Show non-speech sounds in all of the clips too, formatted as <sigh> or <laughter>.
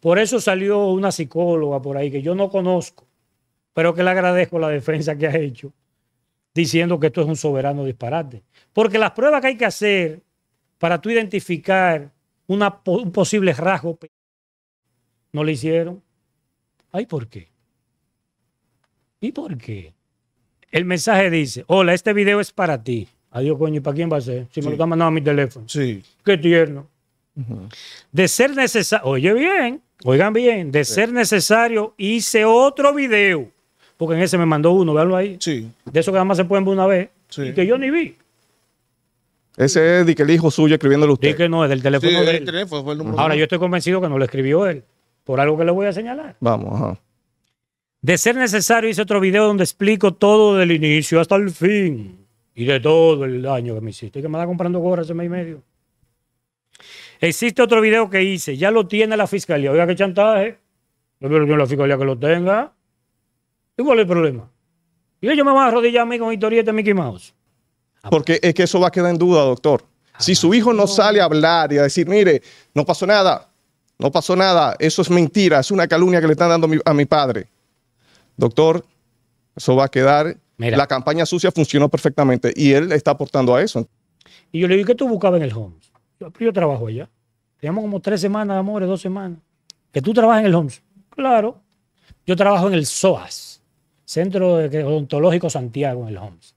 Por eso salió una psicóloga por ahí que yo no conozco, pero que le agradezco la defensa que ha hecho, diciendo que esto es un soberano disparate. Porque las pruebas que hay que hacer para tú identificar un posible rasgo no le hicieron. ¿Ay por qué? ¿Y por qué? El mensaje dice, hola, este video es para ti. Adiós, coño, ¿y para quién va a ser? Si me lo está mandando a mi teléfono. Sí. Qué tierno. De ser necesario, oye bien, oigan bien, de ser necesario hice otro video, porque en ese me mandó uno, véanlo ahí. Sí. De eso que nada más se pueden ver una vez, y que yo ni vi. Ese es de que el hijo suyo escribiéndolo usted. Dice que no, es del teléfono. Ahora, yo estoy convencido que no lo escribió él, por algo que le voy a señalar. Vamos, ajá. De ser necesario, hice otro video donde explico todo del inicio hasta el fin y de todo el daño que me hiciste. Y que me está comprando gorras ese mes y medio. Existe otro video que hice, ya lo tiene la fiscalía. Oiga, qué chantaje. No quiero que la fiscalía que lo tenga. Igual el problema? Y ellos me van a arrodillar a mí con historietas de Mickey Mouse. Ah, porque es que eso va a quedar en duda, doctor. Si su hijo no sale a hablar y a decir, mire, no pasó nada, no pasó nada, eso es mentira, es una calumnia que le están dando a mi padre. Doctor, eso va a quedar. La campaña sucia funcionó perfectamente y él está aportando a eso. Y yo le digo, ¿qué tú buscabas en el Homes? Yo, yo trabajo allá. Teníamos como tres semanas de amores, dos semanas. Que tú trabajas en el HOMS. Claro. Yo trabajo en el SOAS, Centro Odontológico Santiago, en el HOMS.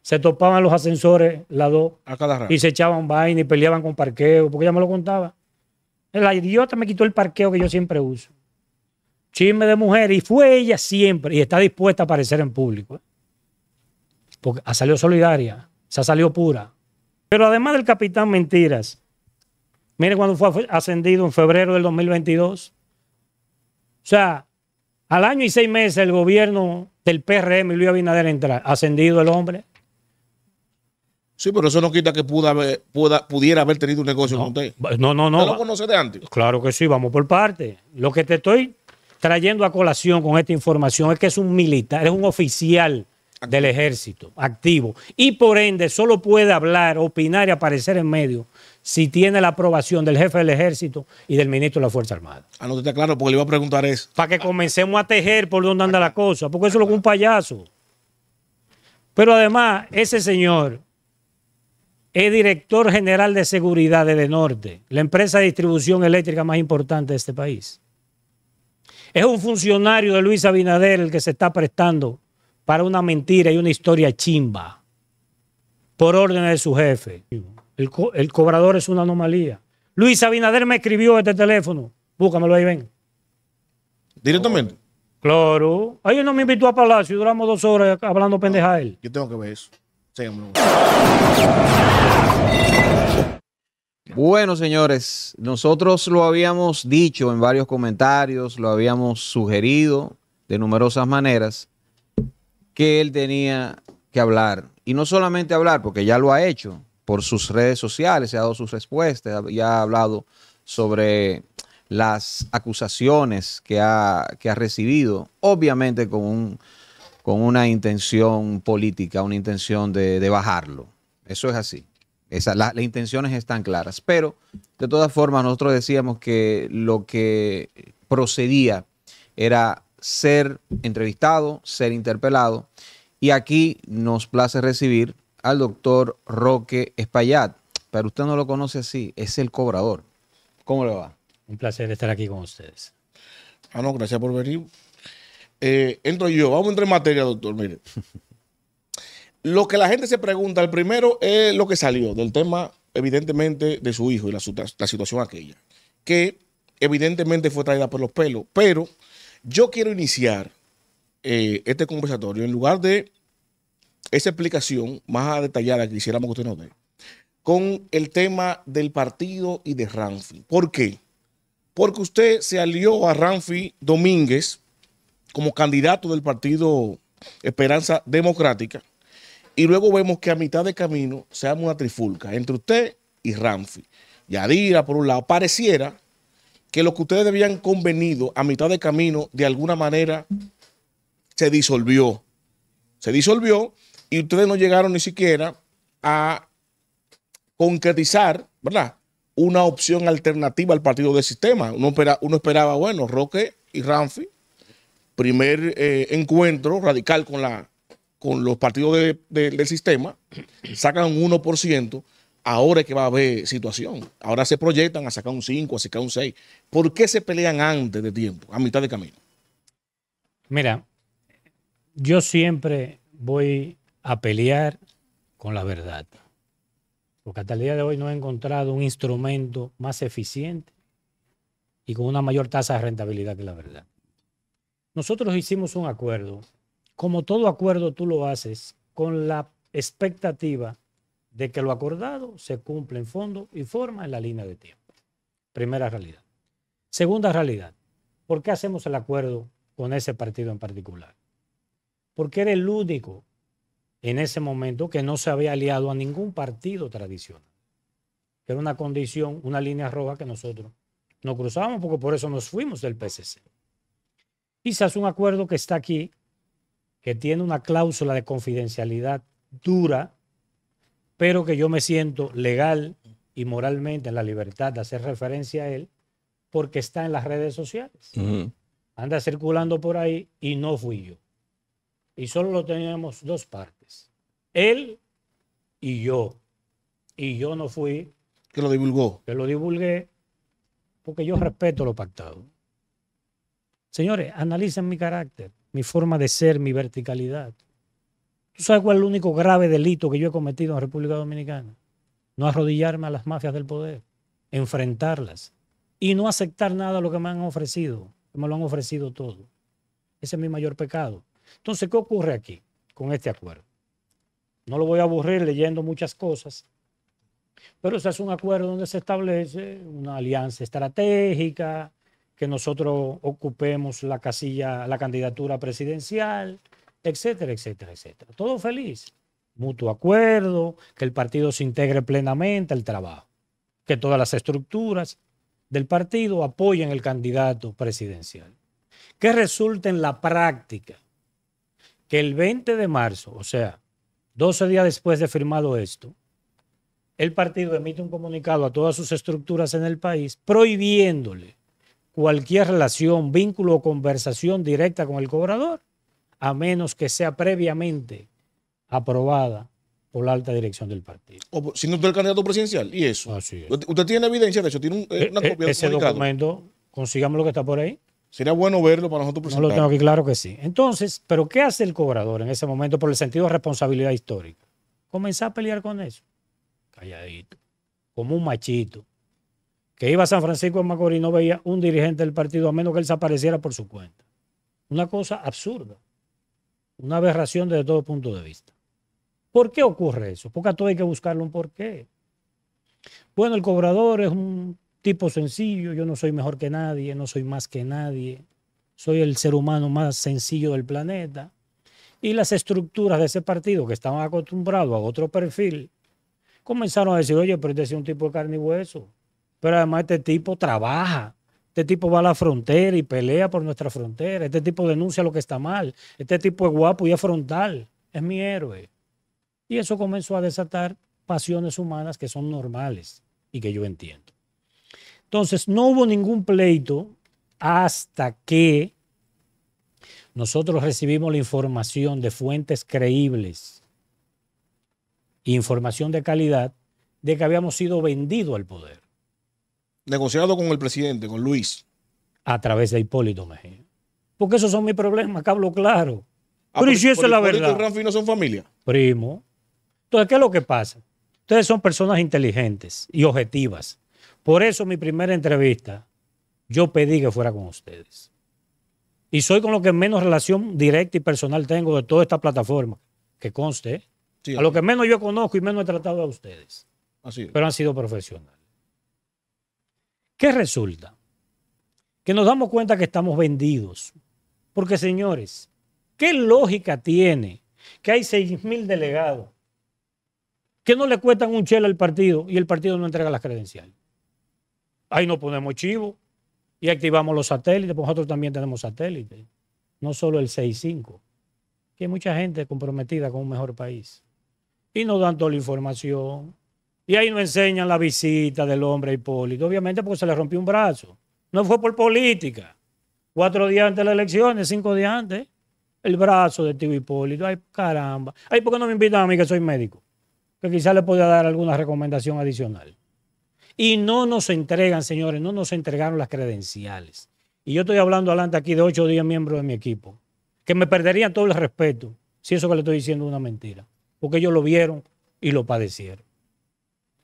Se topaban los ascensores, las dos. A cada Y se echaban vaina y peleaban con parqueo, porque ella me lo contaba. La idiota me quitó el parqueo que yo siempre uso. Chisme de mujer, y fue ella siempre, y está dispuesta a aparecer en público. ¿eh? Porque ha salido solidaria, se ha salido pura. Pero además del capitán Mentiras, mire cuando fue ascendido en febrero del 2022. O sea, al año y seis meses el gobierno del PRM y Luis Abinader entra, ascendido el hombre. Sí, pero eso no quita que pudiera haber tenido un negocio no, con usted. No, no, no. lo conoce de antes? Claro que sí, vamos por parte. Lo que te estoy trayendo a colación con esta información es que es un militar, es un oficial del ejército, activo. Y por ende, solo puede hablar, opinar y aparecer en medio si tiene la aprobación del jefe del ejército y del ministro de la Fuerza Armada. Ah, no está claro, porque le iba a preguntar eso. Para que comencemos a tejer por dónde anda la cosa, porque eso es lo que un payaso. Pero además, ese señor es director general de seguridad de Norte, la empresa de distribución eléctrica más importante de este país. Es un funcionario de Luis Abinader el que se está prestando para una mentira y una historia chimba, por orden de su jefe. El, cobrador es una anomalía. Luis Abinader me escribió este teléfono. Búscamelo ahí, ven. ¿Directamente? Claro. Ahí no me invitó a Palacio. Duramos dos horas hablando pendeja a él. Yo tengo que ver eso. Bueno, señores, nosotros lo habíamos dicho en varios comentarios, lo habíamos sugerido de numerosas maneras que él tenía que hablar. Y no solamente hablar, porque ya lo ha hecho por sus redes sociales, se ha dado sus respuestas, ya ha hablado sobre las acusaciones que ha, que ha recibido, obviamente con, con una intención política, una intención de, bajarlo. Eso es así. esas las intenciones están claras. Pero, de todas formas, nosotros decíamos que lo que procedía era ser entrevistado, ser interpelado. Y aquí nos place recibir al doctor Roque Espaillat. Pero usted no lo conoce así, es el cobrador. ¿Cómo le va? Un placer estar aquí con ustedes. Ah, no, gracias por venir. Eh, entro yo, vamos a entrar en materia, doctor. Mire, <laughs> lo que la gente se pregunta, el primero es lo que salió del tema, evidentemente, de su hijo y la, la situación aquella, que evidentemente fue traída por los pelos, pero yo quiero iniciar eh, este conversatorio en lugar de esa explicación más detallada que quisiéramos que usted nos dé, con el tema del partido y de Ramfi. ¿Por qué? Porque usted se alió a Ramfi Domínguez como candidato del partido Esperanza Democrática y luego vemos que a mitad de camino se da una trifulca entre usted y Ramfi. Yadira, por un lado, pareciera que lo que ustedes habían convenido a mitad de camino, de alguna manera, se disolvió. Se disolvió y ustedes no llegaron ni siquiera a concretizar, ¿verdad? Una opción alternativa al partido del sistema. Uno, esperaba, bueno, Roque y Ramfi, primer eh, encuentro radical con, la, con los partidos del sistema, sacan un 1% ahora es que va a haber situación. Ahora se proyectan a sacar un 5, a sacar un 6. ¿Por qué se pelean antes de tiempo, a mitad de camino? Mira, yo siempre voy a pelear con la verdad. Porque hasta el día de hoy no he encontrado un instrumento más eficiente y con una mayor tasa de rentabilidad que la verdad. Nosotros hicimos un acuerdo. Como todo acuerdo tú lo haces con la expectativa de que lo acordado se cumple en fondo y forma en la línea de tiempo. Primera realidad. Segunda realidad. ¿Por qué hacemos el acuerdo con ese partido en particular? Porque era el único en ese momento que no se había aliado a ningún partido tradicional. Era una condición, una línea roja que nosotros no cruzábamos porque por eso nos fuimos del PCC. Quizás un acuerdo que está aquí, que tiene una cláusula de confidencialidad dura, pero que yo me siento legal y moralmente en la libertad de hacer referencia a él porque está en las redes sociales. Anda circulando por ahí y no fui yo. Y solo lo teníamos dos partes. Él y yo. Y yo no fui. Que lo divulgó. Que lo divulgué porque yo respeto lo pactado. Señores, analicen mi carácter, mi forma de ser, mi verticalidad. ¿Tú sabes cuál es el único grave delito que yo he cometido en República Dominicana? No arrodillarme a las mafias del poder, enfrentarlas y no aceptar nada de lo que me han ofrecido, me lo han ofrecido todo. Ese es mi mayor pecado. Entonces, ¿qué ocurre aquí con este acuerdo? No lo voy a aburrir leyendo muchas cosas, pero ese es un acuerdo donde se establece una alianza estratégica, que nosotros ocupemos la casilla, la candidatura presidencial, etcétera, etcétera, etcétera. Todo feliz. Mutuo acuerdo, que el partido se integre plenamente al trabajo, que todas las estructuras del partido apoyen el candidato presidencial. Que resulte en la práctica que el 20 de marzo, o sea, 12 días después de firmado esto, el partido emite un comunicado a todas sus estructuras en el país prohibiéndole cualquier relación, vínculo o conversación directa con el cobrador a menos que sea previamente aprobada por la alta dirección del partido. O, si no usted el candidato presidencial, ¿y eso? ¿Usted tiene evidencia de eso? ¿Tiene eh, una eh, eh, copia Ese documento, consigamos lo que está por ahí. Sería bueno verlo para nosotros No lo tengo aquí, claro que sí. Entonces, ¿pero qué hace el cobrador en ese momento por el sentido de responsabilidad histórica? Comenzar a pelear con eso. Calladito. Como un machito. Que iba a San Francisco de Macorís y no veía un dirigente del partido a menos que él se apareciera por su cuenta. Una cosa absurda. Una aberración desde todo punto de vista. ¿Por qué ocurre eso? Porque a todo hay que buscarlo un porqué. Bueno, el cobrador es un tipo sencillo, yo no soy mejor que nadie, no soy más que nadie, soy el ser humano más sencillo del planeta. Y las estructuras de ese partido que estaban acostumbrados a otro perfil, comenzaron a decir, oye, pero este es un tipo de carne y hueso, pero además este tipo trabaja, este tipo va a la frontera y pelea por nuestra frontera. Este tipo denuncia lo que está mal. Este tipo es guapo y es frontal. Es mi héroe. Y eso comenzó a desatar pasiones humanas que son normales y que yo entiendo. Entonces, no hubo ningún pleito hasta que nosotros recibimos la información de fuentes creíbles, información de calidad, de que habíamos sido vendidos al poder negociado con el presidente, con Luis. A través de Hipólito Mejía. Porque esos son mis problemas, que hablo claro. Ah, pero, si eso es la verdad. y son familia? Primo. Entonces, ¿qué es lo que pasa? Ustedes son personas inteligentes y objetivas. Por eso mi primera entrevista, yo pedí que fuera con ustedes. Y soy con lo que menos relación directa y personal tengo de toda esta plataforma, que conste. a lo que menos yo conozco y menos he tratado a ustedes. Así Pero han sido profesionales. ¿Qué resulta? Que nos damos cuenta que estamos vendidos. Porque, señores, ¿qué lógica tiene que hay 6.000 delegados que no le cuestan un chelo al partido y el partido no entrega las credenciales? Ahí no ponemos chivo y activamos los satélites, pues nosotros también tenemos satélites, no solo el 6.5, que hay mucha gente comprometida con un mejor país. Y nos dan toda la información, y ahí no enseñan la visita del hombre a Hipólito, obviamente porque se le rompió un brazo. No fue por política. Cuatro días antes de las elecciones, cinco días antes, el brazo de tío Hipólito. Ay, caramba. Ay, ¿por qué no me invitan a mí que soy médico? Que quizás le podía dar alguna recomendación adicional. Y no nos entregan, señores, no nos entregaron las credenciales. Y yo estoy hablando adelante aquí de ocho días miembros de mi equipo, que me perderían todo el respeto si eso que le estoy diciendo es una mentira, porque ellos lo vieron y lo padecieron.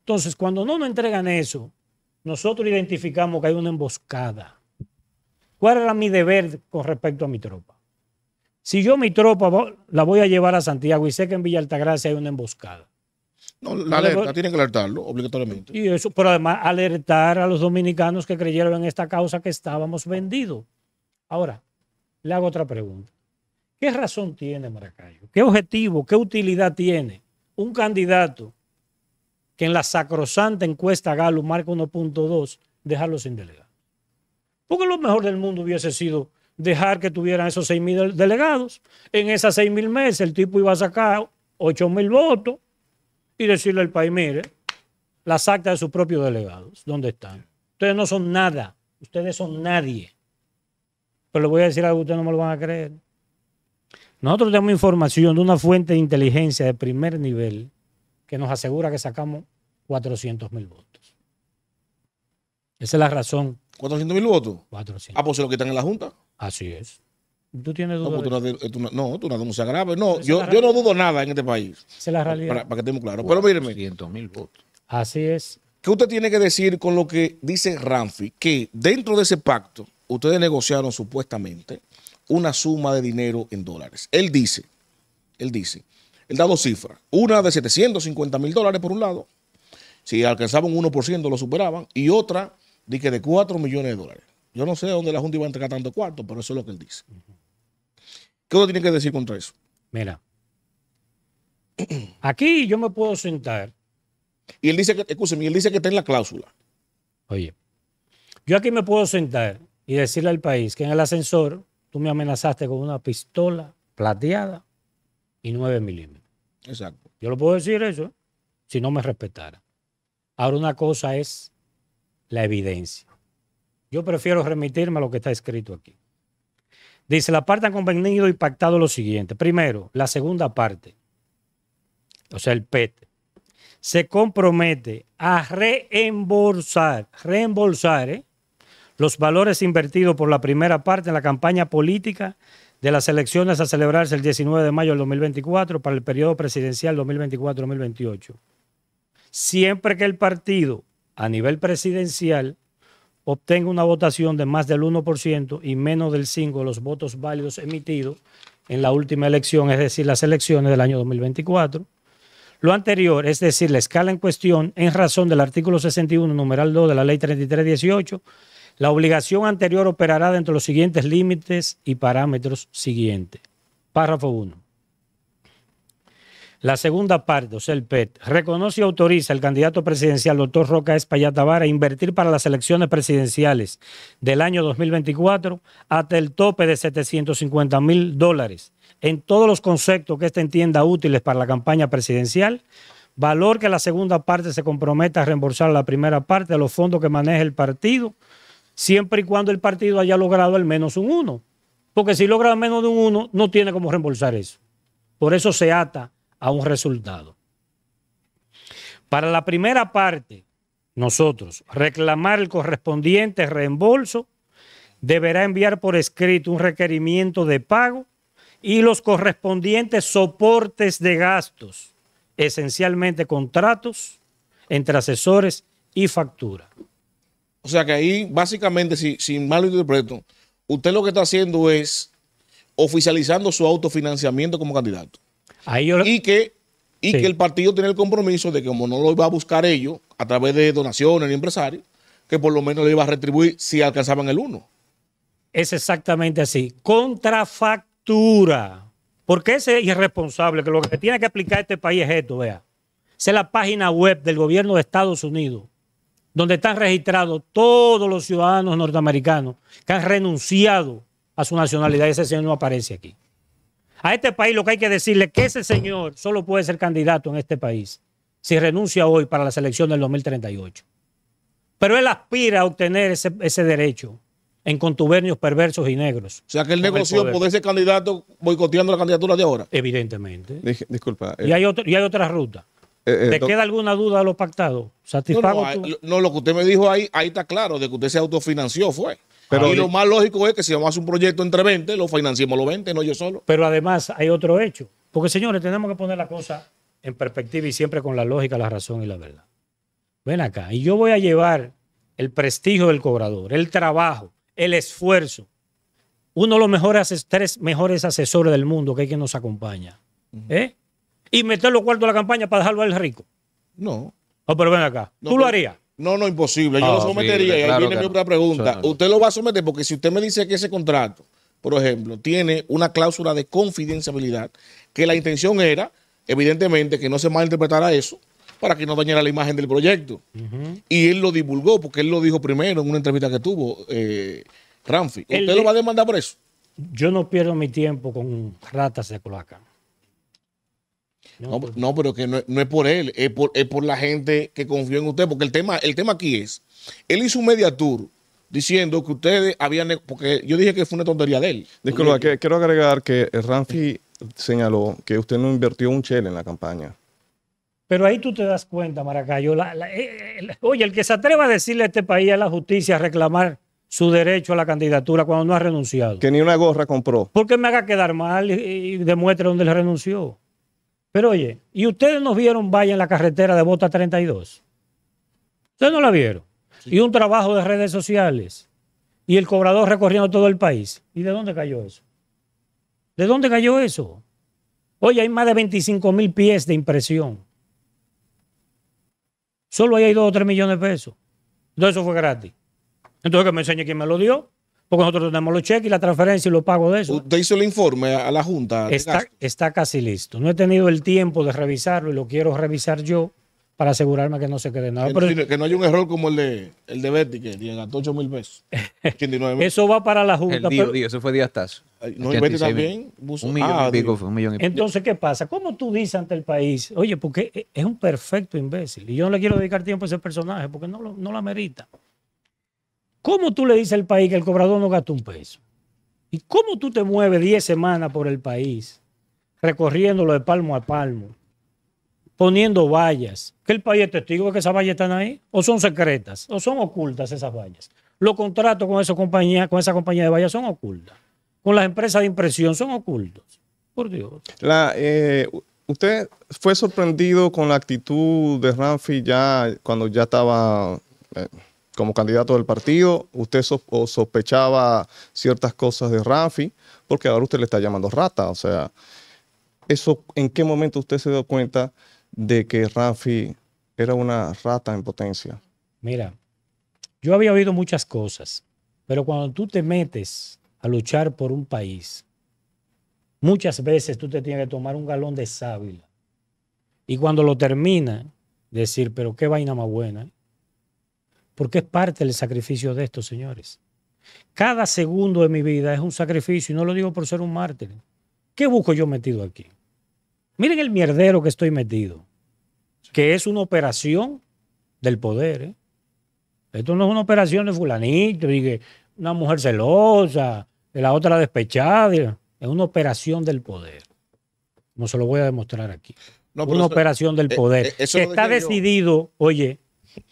Entonces, cuando no nos entregan eso, nosotros identificamos que hay una emboscada. ¿Cuál era mi deber con respecto a mi tropa? Si yo mi tropa la voy a llevar a Santiago y sé que en Villa Altagracia hay una emboscada. No, la alerta, tienen que alertarlo obligatoriamente. Y eso, pero además alertar a los dominicanos que creyeron en esta causa que estábamos vendidos. Ahora, le hago otra pregunta. ¿Qué razón tiene Maracayo? ¿Qué objetivo, qué utilidad tiene un candidato que en la sacrosanta encuesta Galo marca 1.2, dejarlo sin delegados. Porque lo mejor del mundo hubiese sido dejar que tuvieran esos 6.000 delegados. En esas 6.000 meses el tipo iba a sacar 8.000 votos y decirle al país, mire, las actas de sus propios delegados, ¿dónde están? Ustedes no son nada, ustedes son nadie. Pero le voy a decir algo, ustedes no me lo van a creer. Nosotros tenemos información de una fuente de inteligencia de primer nivel que nos asegura que sacamos 400 mil votos. Esa es la razón. ¿400 mil votos? 400. Ah, pues se lo quitan en la Junta. Así es. ¿Tú tienes dudas? Eh, no, tú, no, tú una grave. No, yo, yo no dudo nada en este país. Esa es la realidad. Para, que estemos claros. Pero mireme 400 mil votos. Así es. ¿Qué usted tiene que decir con lo que dice Ramfi? Que dentro de ese pacto, ustedes negociaron supuestamente una suma de dinero en dólares. Él dice, él dice, él da dos cifras. Una de 750 mil dólares por un lado si alcanzaban un 1% lo superaban, y otra de que de 4 millones de dólares. Yo no sé dónde la Junta iba a entregar cuarto, pero eso es lo que él dice. ¿Qué uno tiene que decir contra eso? Mira, <clears throat> aquí yo me puedo sentar. Y él dice que, escúcheme, él dice que está en la cláusula. Oye, yo aquí me puedo sentar y decirle al país que en el ascensor tú me amenazaste con una pistola plateada y 9 milímetros. Exacto. Yo lo puedo decir eso si no me respetara. Ahora una cosa es la evidencia. Yo prefiero remitirme a lo que está escrito aquí. Dice, la parte han convenido y pactado lo siguiente. Primero, la segunda parte, o sea, el PET, se compromete a reembolsar, reembolsar ¿eh? los valores invertidos por la primera parte en la campaña política de las elecciones a celebrarse el 19 de mayo del 2024 para el periodo presidencial 2024-2028 siempre que el partido a nivel presidencial obtenga una votación de más del 1% y menos del 5% de los votos válidos emitidos en la última elección, es decir, las elecciones del año 2024. Lo anterior, es decir, la escala en cuestión, en razón del artículo 61, numeral 2 de la ley 3318, la obligación anterior operará dentro de los siguientes límites y parámetros siguientes. Párrafo 1. La segunda parte, o sea, el PET, reconoce y autoriza al candidato presidencial, doctor Roca Espallatabar a invertir para las elecciones presidenciales del año 2024 hasta el tope de 750 mil dólares en todos los conceptos que éste entienda útiles para la campaña presidencial. Valor que la segunda parte se comprometa a reembolsar la primera parte de los fondos que maneja el partido, siempre y cuando el partido haya logrado al menos un uno. Porque si logra menos de un uno, no tiene cómo reembolsar eso. Por eso se ata a un resultado. Para la primera parte, nosotros, reclamar el correspondiente reembolso, deberá enviar por escrito un requerimiento de pago y los correspondientes soportes de gastos, esencialmente contratos entre asesores y factura. O sea que ahí, básicamente, si, mal interpreto, usted lo que está haciendo es oficializando su autofinanciamiento como candidato. Y que y que el partido tiene el compromiso de que como no lo iba a buscar ellos a través de donaciones ni empresarios, que por lo menos le iba a retribuir si alcanzaban el 1. Es exactamente así. Contrafactura. Porque ese es irresponsable, que lo que tiene que aplicar este país es esto, vea. Esa es la página web del gobierno de Estados Unidos, donde están registrados todos los ciudadanos norteamericanos que han renunciado a su nacionalidad. Ese señor no aparece aquí. A este país lo que hay que decirle es que ese señor solo puede ser candidato en este país si renuncia hoy para la selección del 2038. Pero él aspira a obtener ese, derecho en contubernios perversos y negros. O sea que él negoció poder ser candidato boicoteando la candidatura de ahora. Evidentemente. disculpa. Eh. Y, hay y hay otra ruta. Eh, eh, ¿Te queda alguna duda a los pactados? ¿Satisfago no, no, lo que usted me dijo ahí, ahí está claro, de que usted se autofinanció fue. Pero lo más lógico es que si vamos a hacer un proyecto entre 20, lo financiemos los 20, no yo solo. Pero además hay otro hecho. Porque, señores, tenemos que poner la cosa en perspectiva y siempre con la lógica, la razón y la verdad. Ven acá, y yo voy a llevar el prestigio del cobrador, el trabajo, el esfuerzo. Uno de los mejores, tres mejores asesores del mundo que hay que nos acompaña. ¿eh? Y meter los cuartos a la campaña para dejarlo al rico. No. No, oh, pero ven acá. ¿Tú lo harías? No, no, imposible. Yo lo sometería. y ahí viene mi otra pregunta. Usted lo va a someter porque si usted me dice que ese contrato, por ejemplo, tiene una cláusula de confidencialidad, que la intención era, evidentemente, que no se malinterpretara eso para que no dañara la imagen del proyecto. Y él lo divulgó porque él lo dijo primero en una entrevista que tuvo eh, Ramfi. ¿Usted lo va a demandar por eso? Yo no pierdo mi tiempo con ratas de cloaca. Pues no, pero que no, es por él, es por, la gente que confió en usted, porque el tema, el tema aquí es, él hizo un media tour diciendo que ustedes habían, porque yo dije que fue una tontería de él. Disculpa, quiero agregar que Ramfi señaló que usted no invirtió un chel en la campaña. Pero ahí tú te das cuenta, Maracayo. Eh, eh, oye, el que se atreva a decirle a este país a la justicia a reclamar su derecho a la candidatura cuando no ha renunciado. Que ni una gorra compró. Porque me haga quedar mal y, y demuestre dónde le renunció. Pero oye, ¿y ustedes no vieron vaya en la carretera de Bota 32? Ustedes no la vieron. Y un trabajo de redes sociales. Y el cobrador recorriendo todo el país. ¿Y de dónde cayó eso? ¿De dónde cayó eso? Oye, hay más de 25 mil pies de impresión. Solo ahí hay 2 o 3 millones de pesos. Entonces eso fue gratis. Entonces que me enseñe quién me lo dio. Porque nosotros tenemos los cheques y la transferencia y los pagos de eso. ¿Usted hizo el informe a la Junta? Está, casi listo. No he tenido el tiempo de revisarlo y lo quiero revisar yo para asegurarme que no se quede nada. Que, no, que haya un error como el de, el de Betty, que gastó 8 mil pesos. <laughs> eso va para la Junta. eso fue Díaz No, Betty también. Un millón y ah, pico, un millón Entonces, ¿qué pasa? ¿Cómo tú dices ante el país? Oye, porque es un perfecto imbécil. Y yo no le quiero dedicar tiempo a ese personaje porque no, lo, no la merita. ¿Cómo tú le dices al país que el cobrador no gasta un peso? ¿Y cómo tú te mueves 10 semanas por el país, recorriéndolo de palmo a palmo, poniendo vallas? Que el país es testigo de que esas vallas están ahí, o son secretas, o son ocultas esas vallas. Los contratos con, esa compañía, con esa compañía de vallas son ocultas. Con las empresas de impresión son ocultos. Por Dios. Eh, ¿Usted fue sorprendido con la actitud de Ramfi ya cuando ya estaba... Eh, como candidato del partido, usted sospechaba ciertas cosas de Rafi, porque ahora usted le está llamando rata. O sea, eso, ¿en qué momento usted se dio cuenta de que Rafi era una rata en potencia? Mira, yo había oído muchas cosas, pero cuando tú te metes a luchar por un país, muchas veces tú te tienes que tomar un galón de sábila. Y cuando lo termina, decir, pero qué vaina más buena porque es parte del sacrificio de esto, señores. Cada segundo de mi vida es un sacrificio y no lo digo por ser un mártir. ¿Qué busco yo metido aquí? Miren el mierdero que estoy metido, que es una operación del poder. ¿eh? Esto no es una operación de fulanito, una mujer celosa, de la otra despechada. Es una operación del poder. No se lo voy a demostrar aquí. una operación del eh, poder. Eh, está decidido, oye,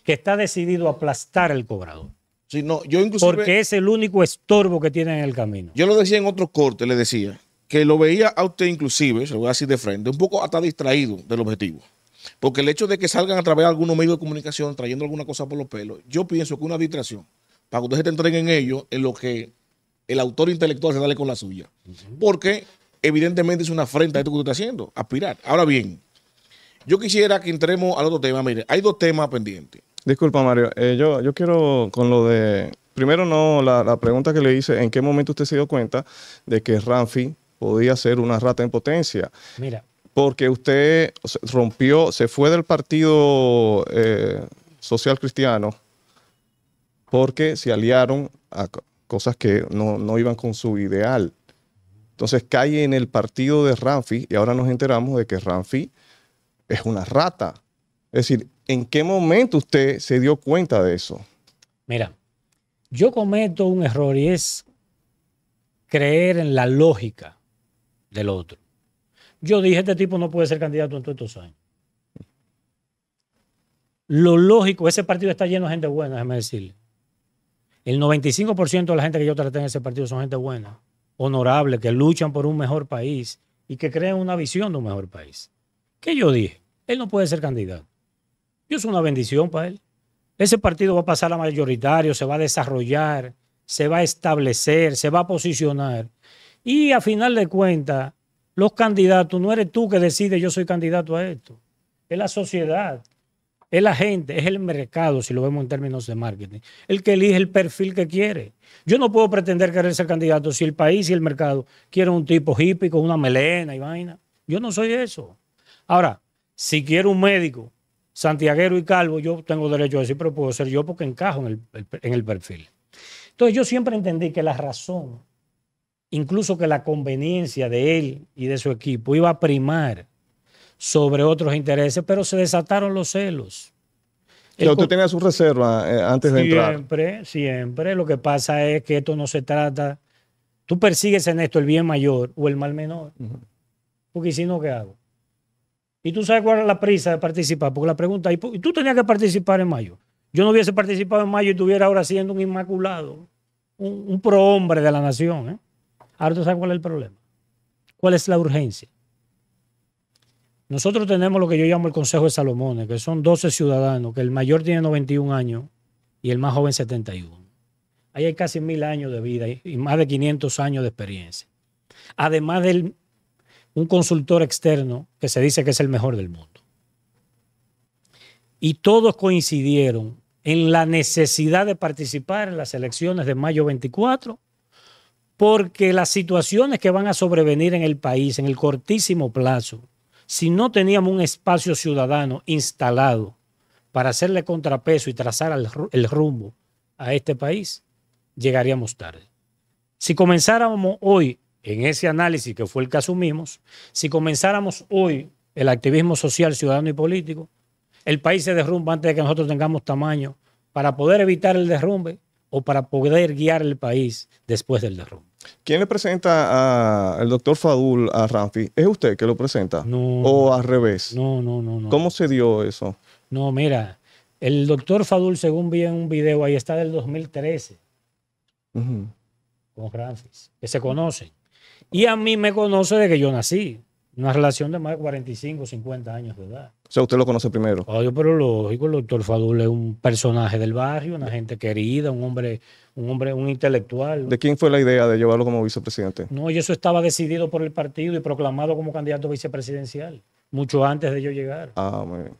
que está decidido a aplastar al cobrador. Sí, no, yo porque es el único estorbo que tiene en el camino. Yo lo decía en otro corte, le decía, que lo veía a usted inclusive, se lo voy a decir de frente, un poco hasta distraído del objetivo. Porque el hecho de que salgan a través de algunos medios de comunicación trayendo alguna cosa por los pelos, yo pienso que una distracción, para que ustedes se entreguen en ello, en lo que el autor intelectual se dale con la suya. Porque evidentemente es una afrenta a esto que usted está haciendo, aspirar. Ahora bien, yo quisiera que entremos al otro tema. Mire, hay dos temas pendientes. Disculpa, Mario. Eh, yo, yo quiero con lo de. Primero, no, la, pregunta que le hice, ¿en qué momento usted se dio cuenta de que Ramfi podía ser una rata en potencia? Mira. Porque usted rompió, se fue del partido eh, social cristiano porque se aliaron a cosas que no, no iban con su ideal. Entonces cae en el partido de Ramfi y ahora nos enteramos de que Ramfi es una rata. Es decir, ¿en qué momento usted se dio cuenta de eso? Mira, yo cometo un error y es creer en la lógica del otro. Yo dije, este tipo no puede ser candidato en todos estos años. Lo lógico, ese partido está lleno de gente buena, déjame decirle. El 95% de la gente que yo traté en ese partido son gente buena, honorable, que luchan por un mejor país y que creen una visión de un mejor país. ¿Qué yo dije? Él no puede ser candidato. Yo es una bendición para él. Ese partido va a pasar a mayoritario, se va a desarrollar, se va a establecer, se va a posicionar. Y a final de cuentas, los candidatos, no eres tú que decides yo soy candidato a esto. Es la sociedad, es la gente, es el mercado, si lo vemos en términos de marketing, el que elige el perfil que quiere. Yo no puedo pretender querer ser candidato si el país y el mercado quieren un tipo hippie con una melena y vaina. Yo no soy eso. Ahora, si quiero un médico, santiaguero y calvo, yo tengo derecho a decir, pero puedo ser yo porque encajo en el, perfil. Entonces yo siempre entendí que la razón, incluso que la conveniencia de él y de su equipo iba a primar sobre otros intereses, pero se desataron los celos. Pero usted tenía su reserva eh, antes de entrar. Siempre, siempre. Lo que pasa es que esto no se trata. Tú persigues en esto el bien mayor o el mal menor. Porque si no, ¿qué hago? Y tú sabes cuál es la prisa de participar, porque la pregunta, y tú tenías que participar en mayo. Yo no hubiese participado en mayo y estuviera ahora siendo un inmaculado, un, un prohombre de la nación. ¿eh? Ahora tú sabes cuál es el problema. ¿Cuál es la urgencia? Nosotros tenemos lo que yo llamo el Consejo de Salomones, que son 12 ciudadanos, que el mayor tiene 91 años y el más joven 71. Ahí hay casi mil años de vida y más de 500 años de experiencia. Además del un consultor externo que se dice que es el mejor del mundo. Y todos coincidieron en la necesidad de participar en las elecciones de mayo 24, porque las situaciones que van a sobrevenir en el país en el cortísimo plazo, si no teníamos un espacio ciudadano instalado para hacerle contrapeso y trazar el rumbo a este país, llegaríamos tarde. Si comenzáramos hoy en ese análisis que fue el que asumimos, si comenzáramos hoy el activismo social, ciudadano y político, el país se derrumba antes de que nosotros tengamos tamaño para poder evitar el derrumbe o para poder guiar el país después del derrumbe. ¿Quién le presenta al doctor Fadul a Ramfi? ¿Es usted que lo presenta? No. ¿O al revés? No, no, no, ¿Cómo se dio eso? No, mira, el doctor Fadul, según vi en un video, ahí está del 2013, con Ramfis, que se conocen. Y a mí me conoce desde que yo nací. Una relación de más de 45, 50 años de edad. O sea, usted lo conoce primero. Oh, yo, pero lógico, el doctor Fadul es un personaje del barrio, una gente querida, un hombre, un hombre, un intelectual. ¿De quién fue la idea de llevarlo como vicepresidente? No, y eso estaba decidido por el partido y proclamado como candidato vicepresidencial, mucho antes de yo llegar. Ah, muy bien.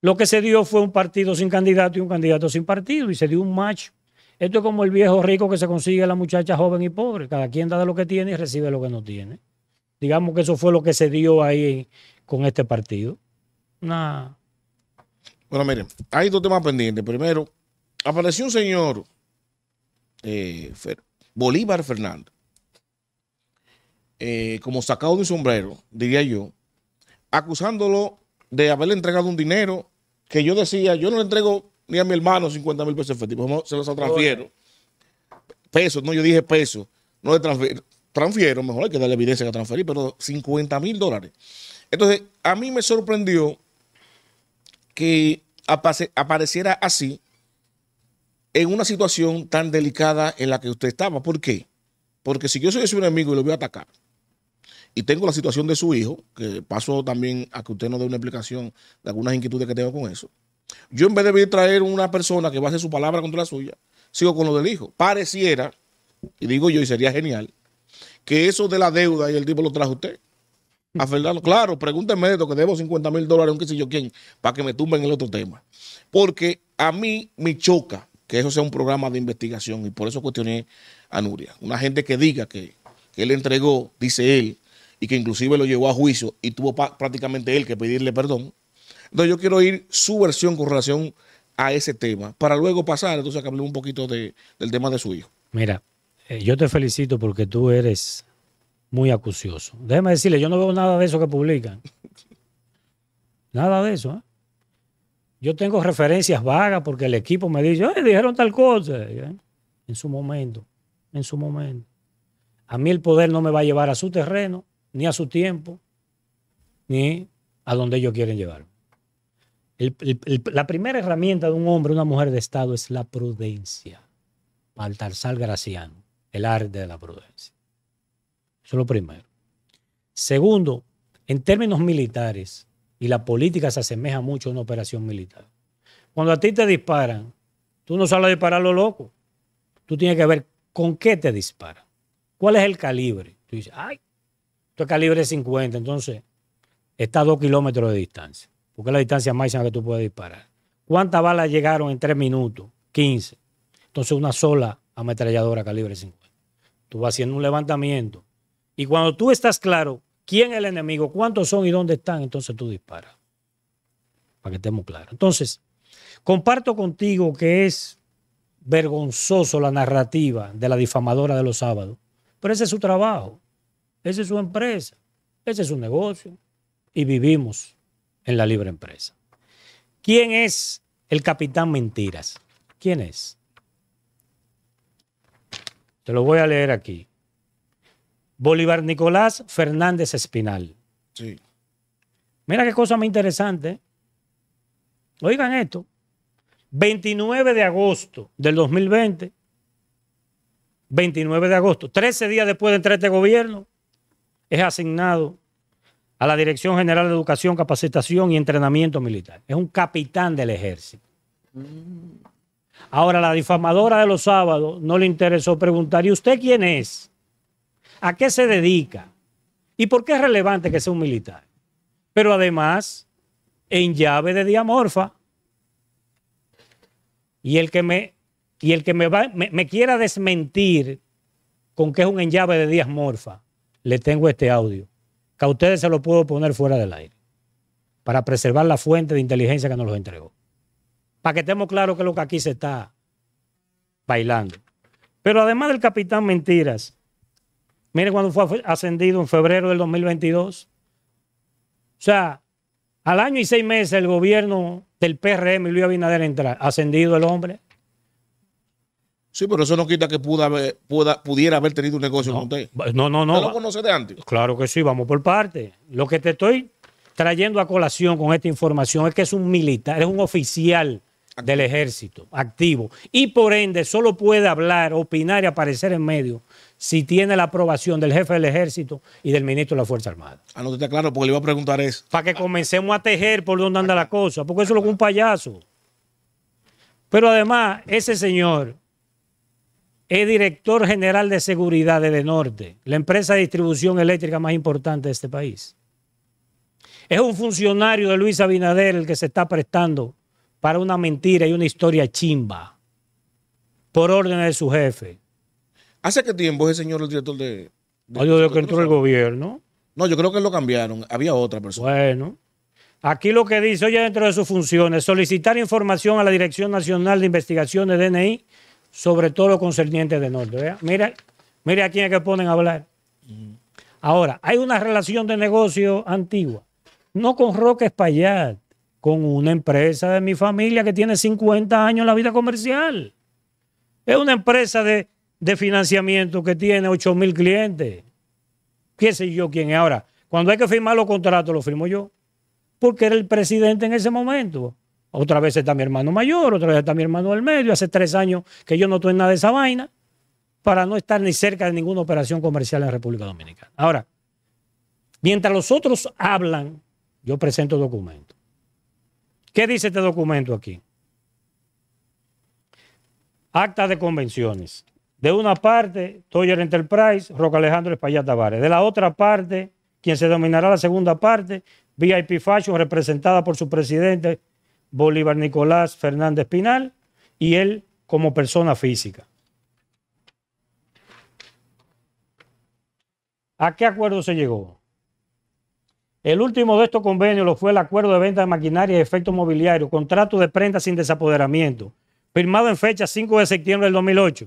Lo que se dio fue un partido sin candidato y un candidato sin partido, y se dio un match esto es como el viejo rico que se consigue a la muchacha joven y pobre. Cada quien da de lo que tiene y recibe lo que no tiene. Digamos que eso fue lo que se dio ahí con este partido. Bueno, miren, hay dos temas pendientes. Primero, apareció un señor, eh, Bolívar Fernández, eh, como sacado de un sombrero, diría yo, acusándolo de haberle entregado un dinero que yo decía, yo no le entrego ni a mi hermano 50 mil pesos efectivos. Se los transfiero. Pesos, no, yo dije pesos. No le transfiero. Transfiero, mejor hay que darle evidencia que transferir, pero 50 mil dólares. Entonces, a mí me sorprendió que apareciera así en una situación tan delicada en la que usted estaba. ¿Por qué? Porque si yo soy su enemigo y lo voy a atacar, y tengo la situación de su hijo, que paso también a que usted nos dé una explicación de algunas inquietudes que tengo con eso, yo en vez de traer una persona que va a hacer su palabra contra la suya, sigo con lo del hijo. Pareciera, y digo yo, y sería genial, que eso de la deuda y el tipo lo traje usted. A claro, pregúnteme esto, que debo 50 mil dólares, aunque sé yo quién, para que me tumben el otro tema. Porque a mí me choca que eso sea un programa de investigación y por eso cuestioné a Nuria. Una gente que diga que, que él entregó, dice él, y que inclusive lo llevó a juicio y tuvo prácticamente él que pedirle perdón. Entonces yo quiero oír su versión con relación a ese tema, para luego pasar, entonces, a hablemos un poquito del tema de su hijo. Mira, eh, yo te felicito porque tú eres muy acucioso. Déjeme decirle, yo no veo nada de eso que publican. <laughs> Nada de eso. ¿eh? Yo tengo referencias vagas porque el equipo me dice, Ay, dijeron tal cosa. ¿eh? En su momento, en su momento. A mí el poder no me va a llevar a su terreno, ni a su tiempo, ni a donde ellos quieren llevarme la primera herramienta de un hombre, una mujer de Estado, es la prudencia. Baltasar Graciano, el arte de la prudencia. Eso es lo primero. Segundo, en términos militares, y la política se asemeja mucho a una operación militar. Cuando a ti te disparan, tú no sales a disparar lo loco. Tú tienes que ver con qué te disparan. ¿Cuál es el calibre? Tú dices, ay, tu calibre es 50, entonces está a dos kilómetros de distancia porque es la distancia máxima que tú puedes disparar. ¿Cuántas balas llegaron en tres minutos? 15. Entonces una sola ametralladora calibre 50. Tú vas haciendo un levantamiento. Y cuando tú estás claro quién es el enemigo, cuántos son y dónde están, entonces tú disparas. Para que estemos claros. Entonces, comparto contigo que es vergonzoso la narrativa de la difamadora de los sábados, pero ese es su trabajo, esa es su empresa, ese es su negocio y vivimos en la libre empresa. ¿Quién es el capitán Mentiras? ¿Quién es? Te lo voy a leer aquí. Bolívar Nicolás Fernández Espinal. Sí. Mira qué cosa más interesante. Oigan esto. 29 de agosto del 2020. 29 de agosto, 13 días después de entrar este gobierno, es asignado a la Dirección General de Educación, Capacitación y Entrenamiento Militar. Es un capitán del ejército. Ahora, la difamadora de los sábados no le interesó preguntar, ¿y usted quién es? ¿A qué se dedica? ¿Y por qué es relevante que sea un militar? Pero además, en llave de diamorfa. Y el que me, y el que me, va, me, quiera desmentir con que es un en llave de diamorfa, le tengo este audio que a ustedes se lo puedo poner fuera del aire, para preservar la fuente de inteligencia que nos los entregó. Para que estemos claros que es lo que aquí se está bailando. Pero además del capitán Mentiras, mire cuando fue ascendido en febrero del 2022. O sea, al año y seis meses el gobierno del PRM Luis Abinader entra, ascendido el hombre. Sí, pero eso no quita que pueda, pudiera haber tenido un negocio con usted. No, no, no. lo conoce de antes? Claro que sí, vamos por parte. Lo que te estoy trayendo a colación con esta información es que es un militar, es un oficial del ejército, activo. Y por ende, solo puede hablar, opinar y aparecer en medio si tiene la aprobación del jefe del ejército y del ministro de la Fuerza Armada. Ah, no, está claro, porque le iba a preguntar eso. Para que comencemos a tejer por dónde anda la cosa, porque eso es lo que un payaso. Pero además, ese señor es director general de seguridad de Norte, la empresa de distribución eléctrica más importante de este país. Es un funcionario de Luis Abinader el que se está prestando para una mentira y una historia chimba por orden de su jefe. ¿Hace qué tiempo el señor el director de... de que entró el gobierno. No, yo creo que lo cambiaron. Había otra persona. Bueno. Aquí lo que dice, oye, dentro de sus funciones, solicitar información a la Dirección Nacional de Investigaciones DNI sobre todo lo concerniente de norte. Mira, mira a quién es que ponen a hablar. Ahora, hay una relación de negocio antigua, no con Roque Espaillat, con una empresa de mi familia que tiene 50 años en la vida comercial. Es una empresa de, de financiamiento que tiene 8 mil clientes. ¿Qué sé yo quién es ahora? Cuando hay que firmar los contratos, los firmo yo, porque era el presidente en ese momento. Otra vez está mi hermano mayor, otra vez está mi hermano del medio. Hace tres años que yo no estoy nada de esa vaina para no estar ni cerca de ninguna operación comercial en República Dominicana. Ahora, mientras los otros hablan, yo presento documento. ¿Qué dice este documento aquí? Acta de convenciones. De una parte, Toyer Enterprise, Roca Alejandro Espaillat Tavares. De la otra parte, quien se dominará la segunda parte, VIP Fashion, representada por su presidente Bolívar Nicolás Fernández Pinal y él como persona física. ¿A qué acuerdo se llegó? El último de estos convenios lo fue el acuerdo de venta de maquinaria y efectos mobiliarios, contrato de prenda sin desapoderamiento, firmado en fecha 5 de septiembre del 2008.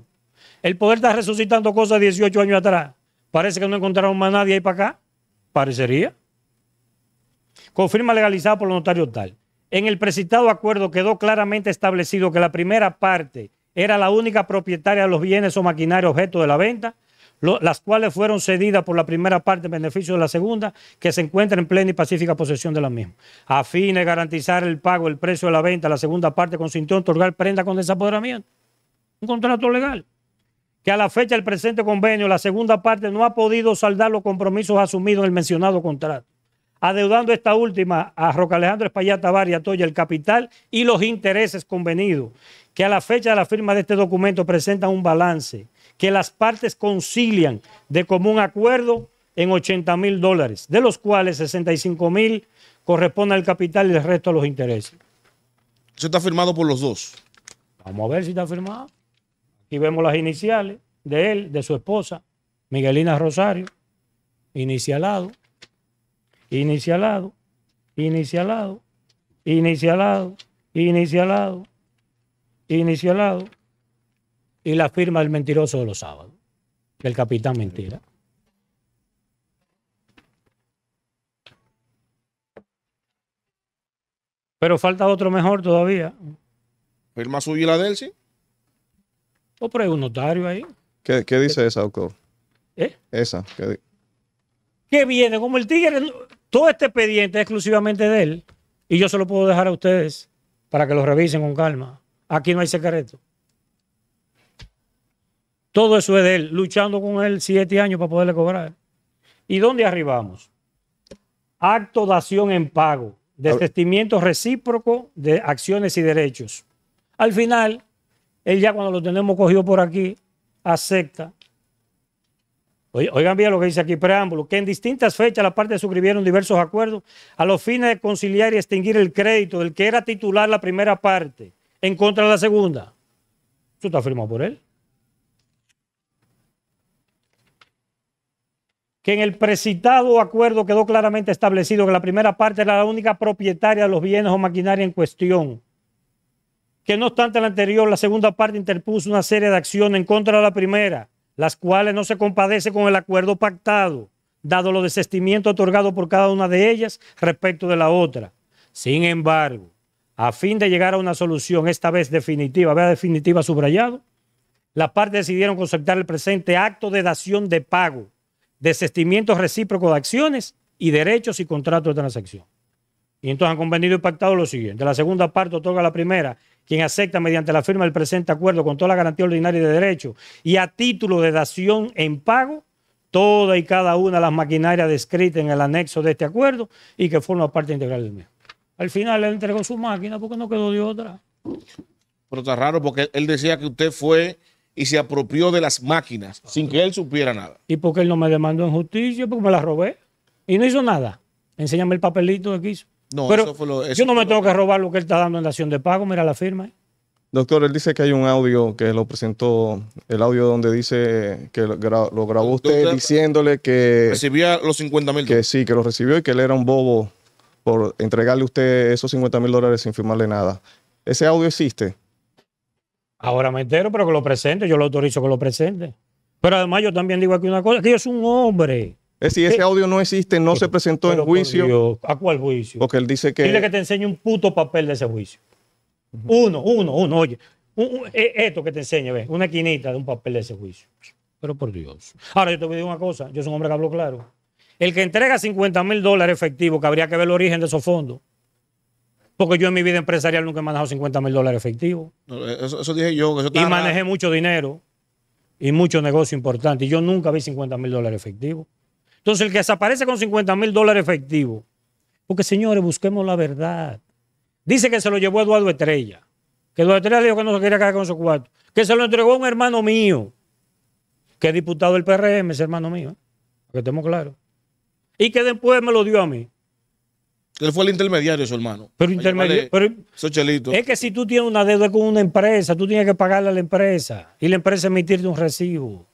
El poder está resucitando cosas 18 años atrás. Parece que no encontraron más nadie ahí para acá. Parecería. Confirma legalizada por los notarios tal. En el precitado acuerdo quedó claramente establecido que la primera parte era la única propietaria de los bienes o maquinaria objeto de la venta, las cuales fueron cedidas por la primera parte en beneficio de la segunda, que se encuentra en plena y pacífica posesión de la misma. A fin de garantizar el pago, del precio de la venta, la segunda parte consintió otorgar prenda con desapoderamiento. Un contrato legal que a la fecha del presente convenio la segunda parte no ha podido saldar los compromisos asumidos en el mencionado contrato adeudando esta última a Roca Alejandro Espallata Varia Toya el capital y los intereses convenidos, que a la fecha de la firma de este documento presentan un balance, que las partes concilian de común acuerdo en 80 mil dólares, de los cuales 65 mil corresponde al capital y el resto a los intereses. Eso está firmado por los dos. Vamos a ver si está firmado. Aquí vemos las iniciales de él, de su esposa, Miguelina Rosario, inicialado inicialado, inicialado, inicialado, inicialado, inicialado. Y la firma del mentiroso de los sábados, El capitán mentira. Pero falta otro mejor todavía. ¿Firma su y la del, sí? O por un notario ahí. ¿Qué, dice esa, doctor? ¿Eh? Esa. ¿Qué, ¿Qué viene? Como el tigre. Todo este expediente es exclusivamente de él y yo se lo puedo dejar a ustedes para que lo revisen con calma. Aquí no hay secreto. Todo eso es de él, luchando con él siete años para poderle cobrar. ¿Y dónde arribamos? Acto de acción en pago, desestimiento recíproco de acciones y derechos. Al final, él ya cuando lo tenemos cogido por aquí, acepta Oigan bien lo que dice aquí preámbulo, que en distintas fechas las partes suscribieron diversos acuerdos a los fines de conciliar y extinguir el crédito del que era titular la primera parte en contra de la segunda. ¿Tú está firmado por él. Que en el precitado acuerdo quedó claramente establecido que la primera parte era la única propietaria de los bienes o maquinaria en cuestión. Que no obstante la anterior, la segunda parte interpuso una serie de acciones en contra de la primera las cuales no se compadece con el acuerdo pactado, dado los desestimientos otorgados por cada una de ellas respecto de la otra. Sin embargo, a fin de llegar a una solución, esta vez definitiva, vea definitiva subrayado, las partes decidieron concertar el presente acto de dación de pago, desestimiento recíproco de acciones y derechos y contratos de transacción. Y entonces han convenido y pactado lo siguiente. La segunda parte otorga la primera quien acepta mediante la firma del presente acuerdo con toda la garantía ordinaria de derecho y a título de dación en pago, toda y cada una de las maquinarias descritas en el anexo de este acuerdo y que forma parte integral del mismo. Al final él entregó su máquina porque no quedó de otra. Pero está raro porque él decía que usted fue y se apropió de las máquinas sin que él supiera nada. ¿Y porque él no me demandó en justicia? Porque me las robé. Y no hizo nada. Enséñame el papelito que hizo. No, Pero yo no me tengo que robar lo que él está dando en la acción de pago, mira la firma. Doctor, él dice que hay un audio que lo presentó, el audio donde dice que lo, grabó usted diciéndole que... Recibía los 50 mil. Que sí, que lo recibió y que él era un bobo por entregarle usted esos 50 mil dólares sin firmarle nada. ¿Ese audio existe? Ahora me entero, pero que lo presente, yo lo autorizo que lo presente. Pero además yo también digo aquí una cosa, que yo un hombre. Es decir, ese eh, audio no existe, no se presentó en juicio. ¿A cuál juicio? Porque él dice que. Dile que te enseñe un puto papel de ese juicio. Uno, uno, uno, oye. Eh, esto que te enseña, ve, una quinita de un papel de ese juicio. Pero por Dios. Ahora yo te voy a decir una cosa, yo soy un hombre que hablo claro. El que entrega 50 mil dólares efectivos, que habría que ver el origen de esos fondos. Porque yo en mi vida empresarial nunca he manejado 50 mil dólares efectivos. Eso, dije yo. y manejé mucho dinero y mucho negocio importante. Y yo nunca vi 50 mil dólares efectivos. Entonces el que desaparece con 50 mil dólares efectivo. Porque señores, busquemos la verdad. Dice que se lo llevó Eduardo Estrella. Que Eduardo Estrella dijo que no se quería caer con su cuarto. Que se lo entregó a un hermano mío. Que es diputado del PRM, ese hermano mío. ¿eh? Que estemos claros. Y que después me lo dio a mí. Él fue el intermediario, su hermano. Pero intermediario. es que si tú tienes una deuda con una empresa, tú tienes que pagarle a la empresa. Y la empresa emitirte un recibo.